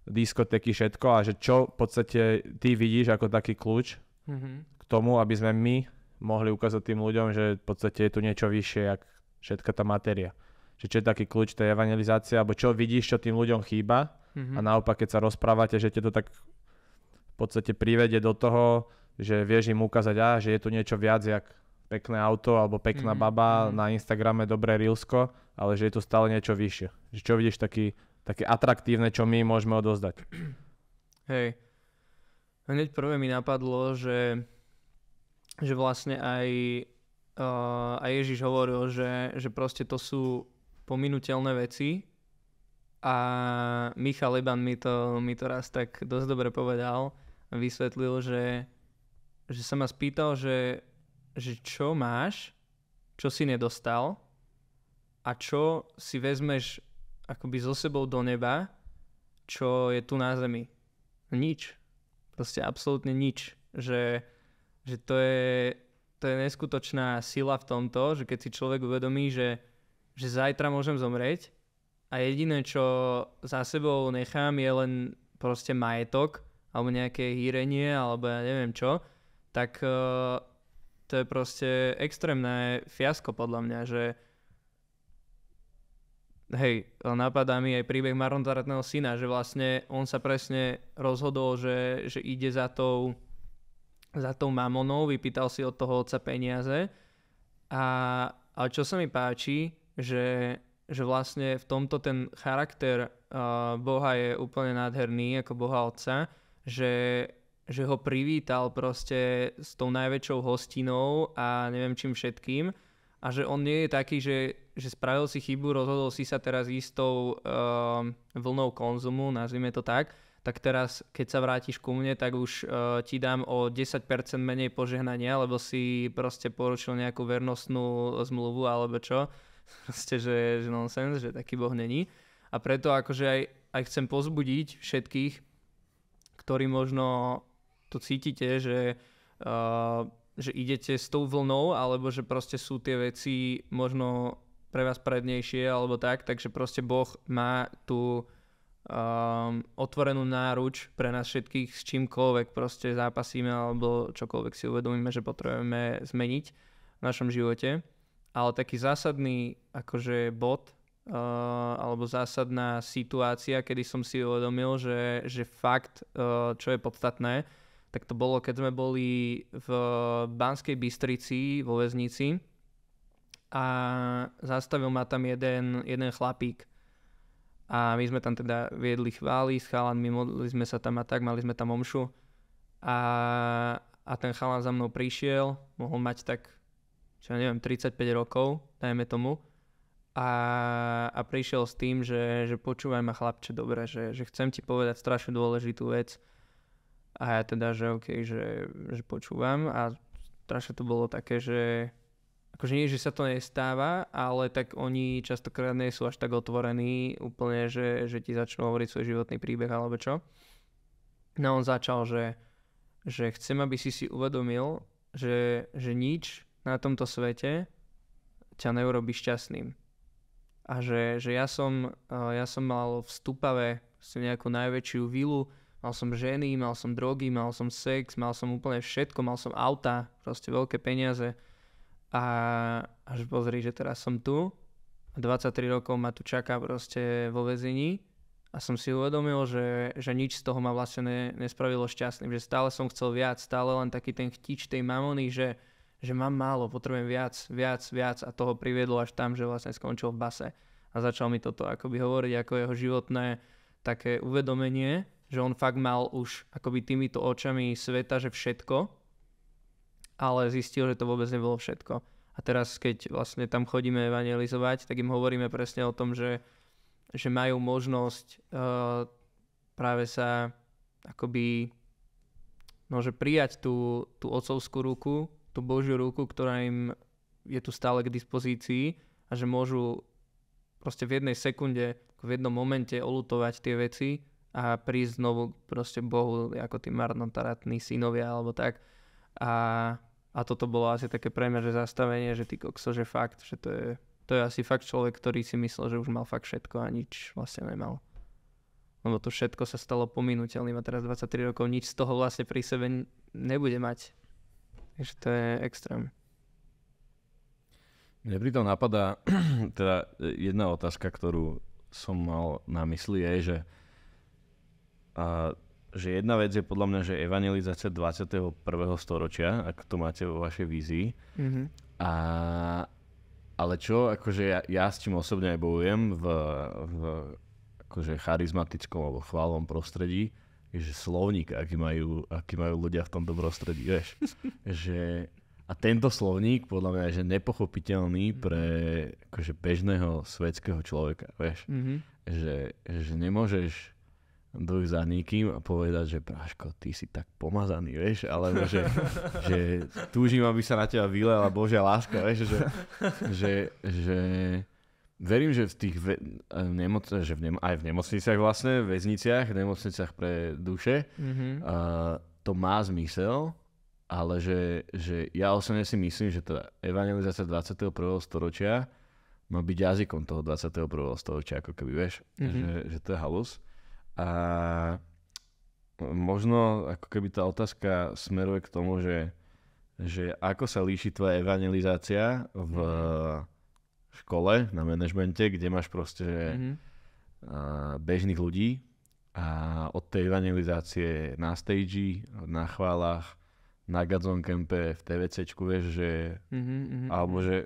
Speaker 1: diskotéky, všetko a že čo v podstate ty vidíš ako taký kľúč mm-hmm. k tomu, aby sme my mohli ukázať tým ľuďom, že v podstate je tu niečo vyššie, jak všetka tá matéria. Že čo je taký kľúč tej evangelizácie, alebo čo vidíš, čo tým ľuďom chýba mm-hmm. a naopak, keď sa rozprávate, že te to tak v podstate privede do toho, že vieš im ukázať, á, že je tu niečo viac, jak pekné auto alebo pekná mm-hmm. baba mm-hmm. na Instagrame, dobré rilsko, ale že je tu stále niečo vyššie. Že čo vidíš taký, také atraktívne, čo my môžeme odozdať.
Speaker 3: Hej. Hneď prvé mi napadlo, že, že vlastne aj, uh, aj Ježiš hovoril, že, že proste to sú pominuteľné veci a Michal Iban mi to, mi to raz tak dosť dobre povedal, vysvetlil, že že sa ma spýtal, že, že čo máš, čo si nedostal a čo si vezmeš akoby zo sebou do neba, čo je tu na zemi. Nič. Proste absolútne nič. Že, že to, je, to je neskutočná sila v tomto, že keď si človek uvedomí, že, že zajtra môžem zomrieť a jediné, čo za sebou nechám, je len proste majetok alebo nejaké hýrenie alebo ja neviem čo tak uh, to je proste extrémne fiasko podľa mňa, že hej, napadá mi aj príbeh marnotratného syna, že vlastne on sa presne rozhodol, že, že ide za tou, za tou mamonou, vypýtal si od toho otca peniaze a, a čo sa mi páči, že, že vlastne v tomto ten charakter uh, Boha je úplne nádherný, ako Boha Otca, že že ho privítal proste s tou najväčšou hostinou a neviem čím všetkým a že on nie je taký, že, že spravil si chybu, rozhodol si sa teraz istou uh, ehm, vlnou konzumu, nazvime to tak, tak teraz keď sa vrátiš ku mne, tak už uh, ti dám o 10% menej požehnania, lebo si proste poručil nejakú vernostnú zmluvu alebo čo. Proste, že, že nonsens, že taký boh není. A preto akože aj, aj chcem pozbudiť všetkých, ktorí možno to cítite, že, uh, že idete s tou vlnou, alebo že proste sú tie veci možno pre vás prednejšie alebo tak, takže proste Boh má tú um, otvorenú náruč pre nás všetkých s čímkoľvek proste zápasíme alebo čokoľvek si uvedomíme, že potrebujeme zmeniť v našom živote. Ale taký zásadný akože bod uh, alebo zásadná situácia, kedy som si uvedomil, že, že fakt, uh, čo je podstatné, tak to bolo, keď sme boli v Banskej Bystrici vo väznici a zastavil ma tam jeden, jeden chlapík. A my sme tam teda viedli chvály s chalanmi, modlili sme sa tam a tak, mali sme tam omšu. A, a ten chalan za mnou prišiel, mohol mať tak, čo ja neviem, 35 rokov, dajme tomu. A, a prišiel s tým, že, že počúvaj ma chlapče dobre, že, že chcem ti povedať strašne dôležitú vec a ja teda, že OK, že, že počúvam a strašne to bolo také, že akože nie, že sa to nestáva, ale tak oni častokrát nie sú až tak otvorení úplne, že, že ti začnú hovoriť svoj životný príbeh alebo čo. No on začal, že, že chcem, aby si si uvedomil, že, že nič na tomto svete ťa neurobi šťastným. A že, že ja, som, eh, ja som mal v nejakú najväčšiu vilu, Mal som ženy, mal som drogy, mal som sex, mal som úplne všetko, mal som auta, proste veľké peniaze. A až pozri, že teraz som tu, 23 rokov ma tu čaká proste vo väzení a som si uvedomil, že, že nič z toho ma vlastne ne, nespravilo šťastným, že stále som chcel viac, stále len taký ten chtič tej mamony, že, že mám málo, potrebujem viac, viac, viac a toho priviedlo až tam, že vlastne skončil v base a začal mi toto akoby hovoriť ako jeho životné také uvedomenie, že on fakt mal už akoby týmito očami sveta, že všetko, ale zistil, že to vôbec nebolo všetko. A teraz, keď vlastne tam chodíme evangelizovať, tak im hovoríme presne o tom, že, že majú možnosť uh, práve sa akoby no, že prijať tú, tú otcovskú ruku, tú Božiu ruku, ktorá im je tu stále k dispozícii a že môžu proste v jednej sekunde, v jednom momente olutovať tie veci a prísť znovu proste Bohu ako tí marnotaratní synovia alebo tak. A, a toto bolo asi také pre mňa, že zastavenie, že ty kokso, že fakt, že to je, to je asi fakt človek, ktorý si myslel, že už mal fakt všetko a nič vlastne nemal. Lebo to všetko sa stalo pominuteľným a teraz 23 rokov nič z toho vlastne pri sebe nebude mať. Takže to je extrém.
Speaker 2: Mne pritom napadá teda e, jedna otázka, ktorú som mal na mysli, je, že a že jedna vec je podľa mňa, že evangelizácia 21. storočia, ako to máte vo vašej vízii. Mm-hmm. A, ale čo, akože ja, ja s tým osobne aj bojujem v, v akože charizmatickom alebo chválom prostredí, je, že slovník, aký majú, aký majú ľudia v tomto prostredí, vieš. že, a tento slovník podľa mňa je že nepochopiteľný mhm. pre akože bežného svetského človeka, vieš. Mm-hmm. Že, že nemôžeš dojsť za nikým a povedať, že Práško, ty si tak pomazaný, vieš, alebo že, že túžim, aby sa na teba vylela Božia láska, vieš, že, že, že verím, že v tých ve, nemoc, že v nemo, aj v nemocniciach vlastne, v väzniciach, v nemocniciach pre duše, mm-hmm. uh, to má zmysel, ale že, že ja osobne si myslím, že tá evangelizácia 21. storočia má byť jazykom toho 21. storočia, ako keby, vieš, mm-hmm. že, že to je halus a možno ako keby tá otázka smeruje k tomu, že, že ako sa líši tvoja evangelizácia v škole, na manažmente, kde máš proste mm-hmm. bežných ľudí a od tej evangelizácie na stage, na chválach, na Gadzon Campe, v TVCčku, vieš, že, mm-hmm, alebo mhm. že,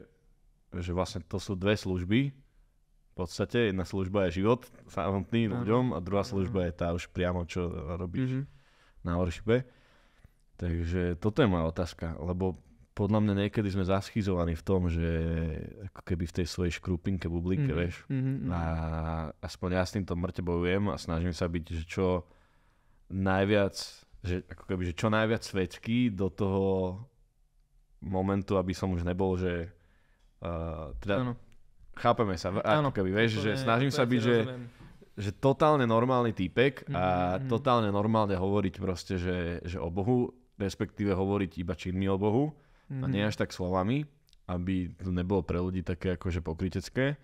Speaker 2: že vlastne to sú dve služby, v podstate. Jedna služba je život samotný ano. ľuďom a druhá služba je tá už priamo, čo robíš mm-hmm. na worshipe. Takže toto je moja otázka, lebo podľa mňa niekedy sme zaschizovaní v tom, že ako keby v tej svojej škrupinke, bublinke, mm-hmm. vieš. Mm-hmm. A aspoň ja s týmto mŕte bojujem a snažím sa byť, že čo najviac, že ako keby, že čo najviac svecký do toho momentu, aby som už nebol, že uh, teda ano Chápeme sa, áno, keby, vieš, že je, snažím sa byť, že, že totálne normálny týpek a mm-hmm. totálne normálne hovoriť proste, že, že o Bohu, respektíve hovoriť iba činmi o Bohu mm-hmm. a nie mhm. až tak slovami, aby to nebolo pre ľudí také akože pokritecké.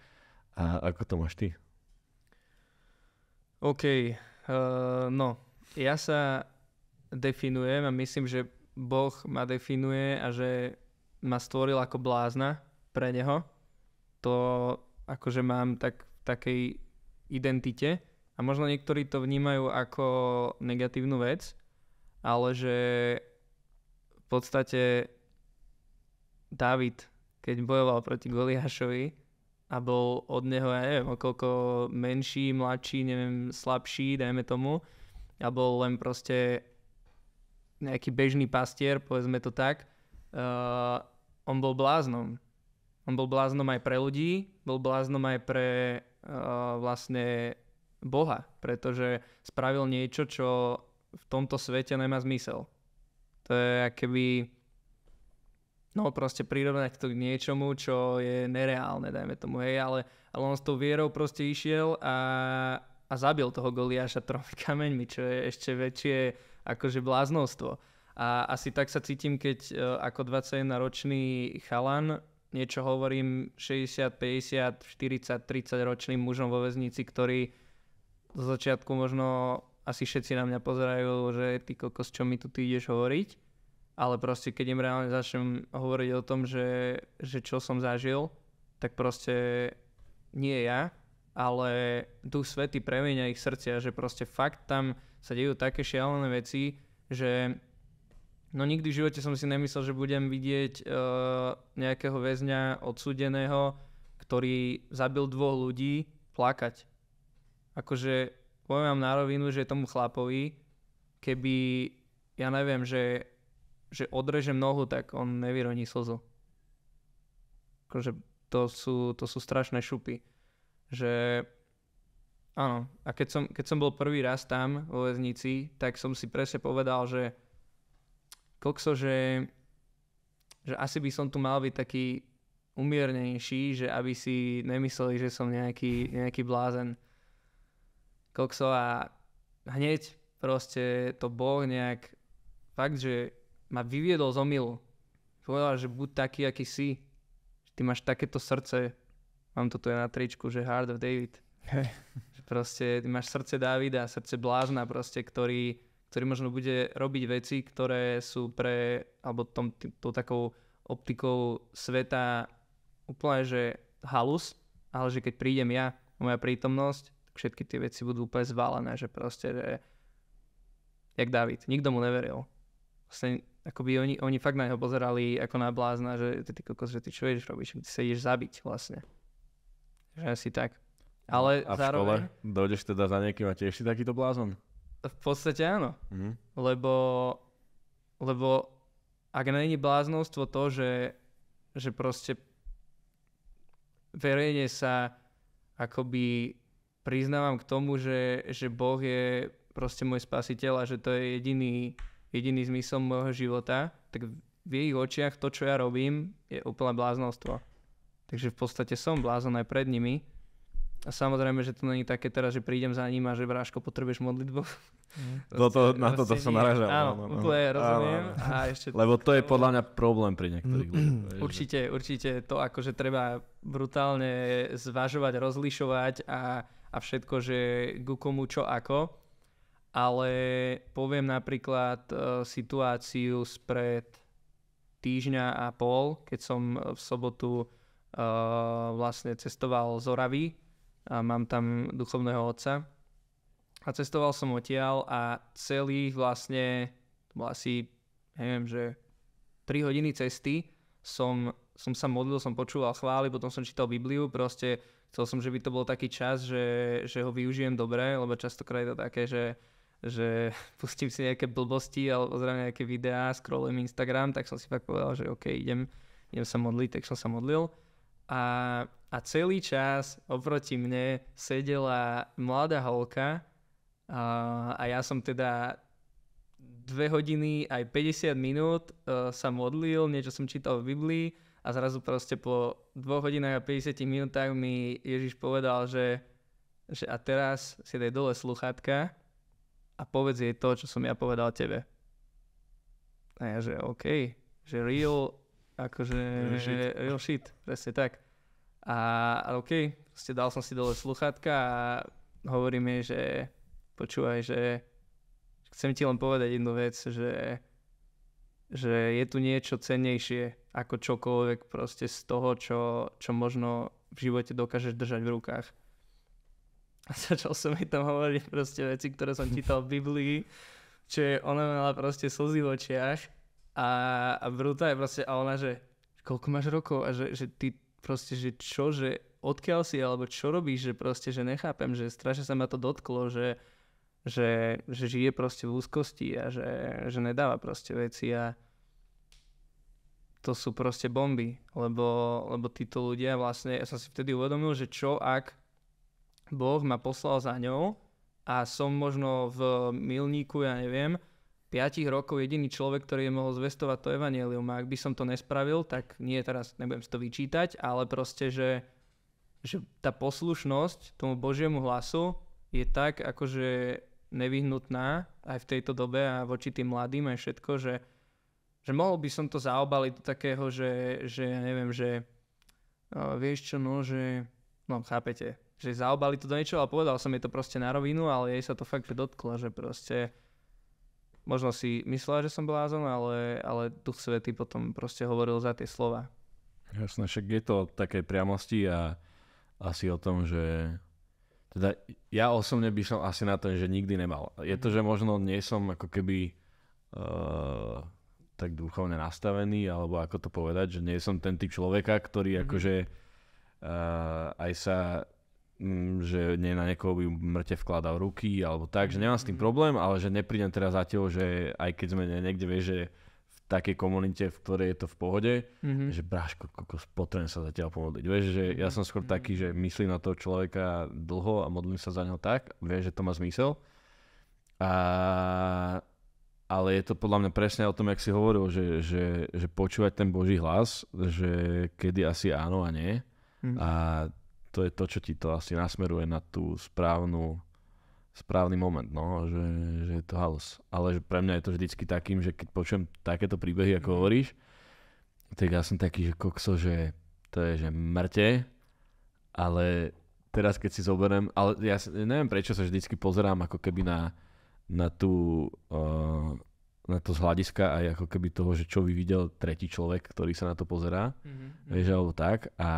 Speaker 2: A ako to máš ty?
Speaker 3: OK, uh, no, ja sa definujem a myslím, že Boh ma definuje a že ma stvoril ako blázna pre Neho to akože mám tak v takej identite a možno niektorí to vnímajú ako negatívnu vec, ale že v podstate David, keď bojoval proti Goliášovi a bol od neho, ja neviem, okoľko menší, mladší, neviem, slabší, dajme tomu, a bol len proste nejaký bežný pastier, povedzme to tak, uh, on bol bláznom on bol bláznom aj pre ľudí, bol bláznom aj pre uh, vlastne Boha, pretože spravil niečo, čo v tomto svete nemá zmysel. To je akoby no proste prirovnať to k niečomu, čo je nereálne, dajme tomu, hej, ale, ale on s tou vierou proste išiel a, a zabil toho Goliáša tromi kameňmi, čo je ešte väčšie akože bláznostvo. A asi tak sa cítim, keď eh, ako 21-ročný chalan niečo hovorím 60, 50, 40, 30 ročným mužom vo väznici, ktorí zo začiatku možno asi všetci na mňa pozerajú, že ty kokos, čo mi tu ty ideš hovoriť. Ale proste, keď im reálne začnem hovoriť o tom, že, že čo som zažil, tak proste nie ja, ale Duch Svety premenia ich srdcia, že proste fakt tam sa dejú také šialené veci, že No nikdy v živote som si nemyslel, že budem vidieť uh, nejakého väzňa odsudeného, ktorý zabil dvoch ľudí, plakať. Akože poviem vám na rovinu, že tomu chlapovi, keby, ja neviem, že, že odrežem nohu, tak on nevyroní slzu. Akože to sú, to sú strašné šupy. Že áno, a keď som, keď som bol prvý raz tam vo väznici, tak som si presne povedal, že kokso, že, že asi by som tu mal byť taký umiernejší, že aby si nemysleli, že som nejaký, nejaký blázen. Kokso a hneď proste to Boh nejak fakt, že ma vyviedol z omilu. Povedal, že buď taký, aký si. Že ty máš takéto srdce. Mám to tu aj na tričku, že Heart of David. Hey. Proste ty máš srdce Davida, srdce blázna proste, ktorý ktorý možno bude robiť veci, ktoré sú pre, alebo tom, tou takou optikou sveta úplne, že halus, ale že keď prídem ja, moja prítomnosť, tak všetky tie veci budú úplne zvalené, že proste, že jak David, nikto mu neveril. Vlastne, akoby oni, oni fakt na neho pozerali ako na blázna, že ty, ty kokos, že ty čo ideš robiť, ty sa ideš zabiť vlastne. Že asi tak. Ale a v zároveň...
Speaker 2: škole dojdeš teda za niekým a tiež si takýto blázon?
Speaker 3: V podstate áno. Mm. Lebo, lebo ak není bláznostvo to, že, že proste verejne sa akoby priznávam k tomu, že, že Boh je proste môj spasiteľ a že to je jediný, jediný zmysel môjho života, tak v ich očiach to, čo ja robím, je úplne bláznostvo. Takže v podstate som blázon aj pred nimi a samozrejme, že to není také teraz, že prídem za ním a že Bráško, potrebuješ modlitbu. Mm. to, na to som naražal. Áno, áno, úplne rozumiem. Áno, áno. A ešte Lebo to je
Speaker 2: podľa mňa problém pri niektorých
Speaker 3: ľuďoch. Určite, že... určite to akože treba brutálne zvažovať, rozlišovať a, a všetko, že ku komu čo ako. Ale poviem napríklad e, situáciu spred týždňa a pol, keď som v sobotu e, vlastne cestoval z Oravy a mám tam duchovného otca. A cestoval som odtiaľ a celý vlastne, to bolo asi, neviem, že 3 hodiny cesty som, som sa modlil, som počúval chvály, potom som čítal Bibliu, proste chcel som, že by to bol taký čas, že, že ho využijem dobre, lebo častokrát je to také, že, že pustím si nejaké blbosti alebo pozriem nejaké videá, scrollujem Instagram, tak som si fakt povedal, že OK, idem, idem sa modliť, tak som sa modlil. A a celý čas oproti mne sedela mladá holka a, ja som teda 2 hodiny aj 50 minút e, sa modlil, niečo som čítal v Biblii a zrazu proste po dvoch hodinách a 50 minútach mi Ježiš povedal, že, že a teraz si daj dole sluchátka a povedz jej to, čo som ja povedal tebe. A ja že OK, že real, akože real shit presne tak. A, a OK, ste, dal som si dole sluchátka a hovorí mi, že počúvaj, že chcem ti len povedať jednu vec, že, že je tu niečo cennejšie ako čokoľvek proste z toho, čo, čo možno v živote dokážeš držať v rukách. A začal som mi tam hovoriť proste veci, ktoré som čítal v Biblii, čo je ona mala proste slzy v očiach a, a brutá je proste, a ona, že koľko máš rokov a že, že ty proste, že čo, že odkiaľ si, alebo čo robíš, že proste, že nechápem, že strašne sa ma to dotklo, že, že, že žije proste v úzkosti a že, že nedáva proste veci a to sú proste bomby, lebo, lebo títo ľudia vlastne, ja som si vtedy uvedomil, že čo ak Boh ma poslal za ňou a som možno v milníku, ja neviem, 5 rokov jediný človek, ktorý je mohol zvestovať to evanelium a ak by som to nespravil, tak nie teraz nebudem si to vyčítať, ale proste, že, že tá poslušnosť tomu Božiemu hlasu je tak akože nevyhnutná aj v tejto dobe a voči tým mladým aj všetko, že, že mohol by som to zaobaliť do takého, že, že ja neviem, že no, vieš čo, no, že no chápete, že zaobali to do niečoho a povedal som jej to proste na rovinu, ale jej sa to fakt dotklo, že proste možno si myslela, že som blázon, ale, ale Duch svety potom proste hovoril za tie slova.
Speaker 2: Jasné, však je to o takej priamosti a asi o tom, že teda ja osobne by som asi na to, že nikdy nemal. Je to, že možno nie som ako keby uh, tak duchovne nastavený, alebo ako to povedať, že nie som ten typ človeka, ktorý mm-hmm. akože uh, aj sa Mm, že nie na niekoho by mŕte vkladal ruky alebo tak, že nemám s tým problém, ale že neprídem teraz za teho, že aj keď sme niekde, vieš, že v takej komunite, v ktorej je to v pohode, mm-hmm. že bráško, koko, potrebujem sa zatiaľ pomodliť. Vieš, že ja som skôr mm-hmm. taký, že myslím na toho človeka dlho a modlím sa za neho tak, vieš, že to má zmysel. A, ale je to podľa mňa presne o tom, jak si hovoril, že, že, že počúvať ten Boží hlas, že kedy asi áno a nie. Mm-hmm. A to je to, čo ti to asi nasmeruje na tú správnu správny moment, no, že, že je to halos. Ale pre mňa je to vždycky takým, že keď počujem takéto príbehy, ako mhm. hovoríš, tak ja som taký, že kokso, že to je, že mŕte, ale teraz keď si zoberiem, ale ja neviem prečo sa vždycky pozerám ako keby na, na tú, uh, na to z hľadiska aj ako keby toho, že čo by videl tretí človek, ktorý sa na to pozerá, mm-hmm. vieš, mhm. alebo tak a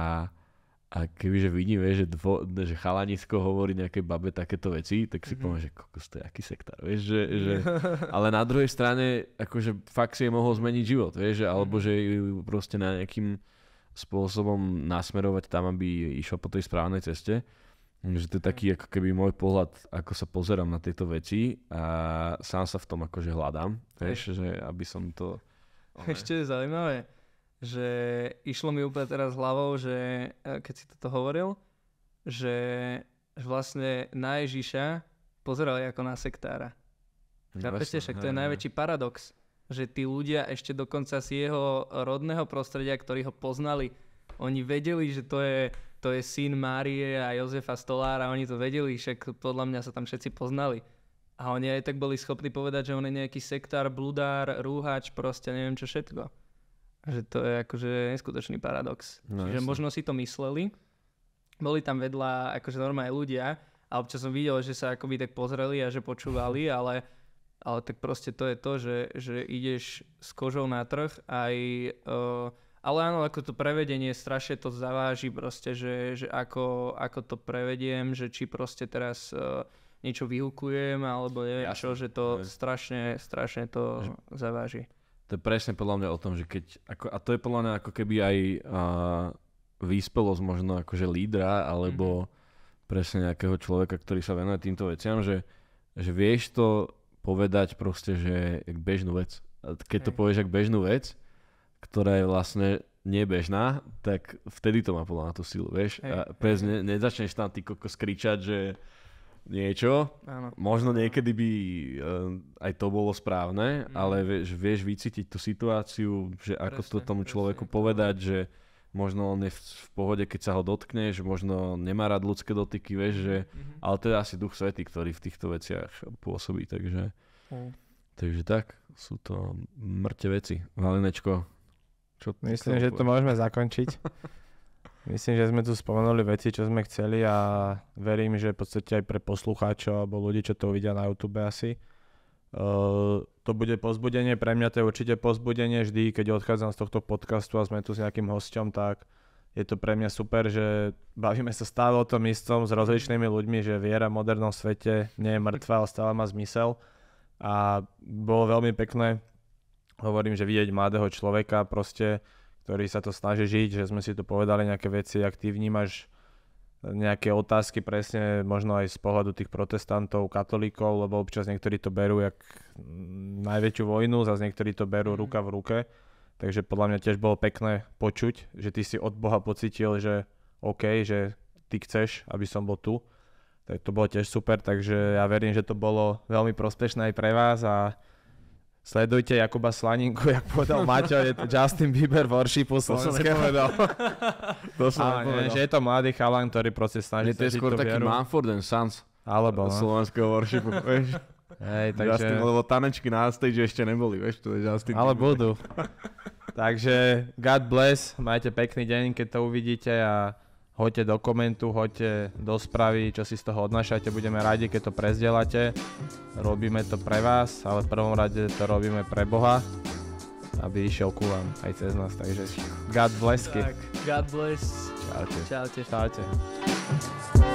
Speaker 2: a kebyže vieš, že, dvo, že chalanisko hovorí nejaké babe takéto veci, tak si mm-hmm. poviem, že kokos, to je aký sektár, vieš, že, že... Ale na druhej strane, akože fakt si je mohol zmeniť život, vieš, že, alebo mhm. že ju proste na nejakým spôsobom nasmerovať tam, aby išlo po tej správnej ceste. Že to je taký ako keby môj pohľad, ako sa pozerám na tieto veci a sám sa v tom akože hľadám, vieš, že aby som to...
Speaker 3: Ešte je zaujímavé, že išlo mi úplne teraz hlavou, že e, keď si toto hovoril, že, že vlastne na Ježiša pozerali ako na sektára. No Chápete, však to je najväčší paradox, že tí ľudia ešte dokonca z jeho rodného prostredia, ktorí ho poznali, oni vedeli, že to je, to je syn Márie a Jozefa Stolára, oni to vedeli, však podľa mňa sa tam všetci poznali. A oni aj tak boli schopní povedať, že on je nejaký sektár, bludár, rúhač, proste neviem čo všetko. Že to je akože neskutočný paradox. No, že možno si to mysleli, boli tam vedľa akože normálne ľudia a občas som videl, že sa akoby tak pozreli a že počúvali, ale, ale tak proste to je to, že, že ideš s kožou na trh aj... Uh, ale áno, ako to prevedenie strašne to zaváži proste, že, že ako, ako to prevediem, že či proste teraz uh, niečo vyhukujem alebo neviem ja, čo, že to strašne, strašne to zaváži
Speaker 2: to je presne podľa mňa o tom, že keď, ako, a to je podľa mňa ako keby aj a, výspelosť možno akože lídra, alebo mm-hmm. presne nejakého človeka, ktorý sa venuje týmto veciam, že, že vieš to povedať proste, že bežnú vec. Keď Hej. to povieš ako bežnú vec, ktorá je vlastne nebežná, tak vtedy to má podľa na tú silu, vieš. Hey, a presne, nezačneš tam ty kokos kričať, že niečo. Áno. Možno niekedy by uh, aj to bolo správne, mm. ale vieš, vieš vycítiť tú situáciu, že presne, ako to tomu človeku presne, povedať, že možno on je v, v pohode, keď sa ho dotkneš, možno nemá rád ľudské dotyky, vieš, že, mm-hmm. ale to je asi duch svety, ktorý v týchto veciach pôsobí, takže, mm. takže tak, sú to mŕte veci. Valinečko, čo Myslím, že to môžeme
Speaker 1: zakončiť. Myslím, že sme tu spomenuli veci, čo sme chceli a verím, že v podstate aj pre poslucháčov alebo ľudí, čo to uvidia na YouTube asi. Uh, to bude pozbudenie, pre mňa to je určite pozbudenie vždy, keď odchádzam z tohto podcastu a sme tu s nejakým hosťom, tak je to pre mňa super, že bavíme sa stále o tom istom s rozličnými ľuďmi, že viera v modernom svete nie je mŕtva, ale stále má zmysel. A bolo veľmi pekné, hovorím, že vidieť mladého človeka proste ktorý sa to snaží žiť, že sme si tu povedali nejaké veci, ak ty vnímaš nejaké otázky presne možno aj z pohľadu tých protestantov, katolíkov, lebo občas niektorí to berú jak najväčšiu vojnu, zase niektorí to berú mhm. ruka v ruke. Takže podľa mňa tiež bolo pekné počuť, že ty si od Boha pocítil, že OK, že ty chceš, aby som bol tu. Tak to bolo tiež super, takže ja verím, že to bolo veľmi prospešné aj pre vás a Sledujte Jakuba Slaninku, jak povedal Maťo, je to Justin Bieber worshipu slovenského. To som to som Ale Nie, že je to mladý chalan, ktorý proste snaží sa to je skôr taký vieru.
Speaker 2: Manford and Sons. Alebo, no. Slovenského worshipu, vieš. Hej, takže... Justin,
Speaker 1: lebo tanečky na stage ešte neboli, vieš, to je Justin. Ale Bieber. budú. takže God bless, majte pekný deň, keď to uvidíte a hoďte do komentu, hoďte do spravy, čo si z toho odnášate, budeme radi, keď to prezdielate. Robíme to pre vás, ale v prvom rade to robíme pre Boha, aby išiel ku vám aj cez nás, takže God bless. Tak, God bless. Čaute. Čaute. Čaute.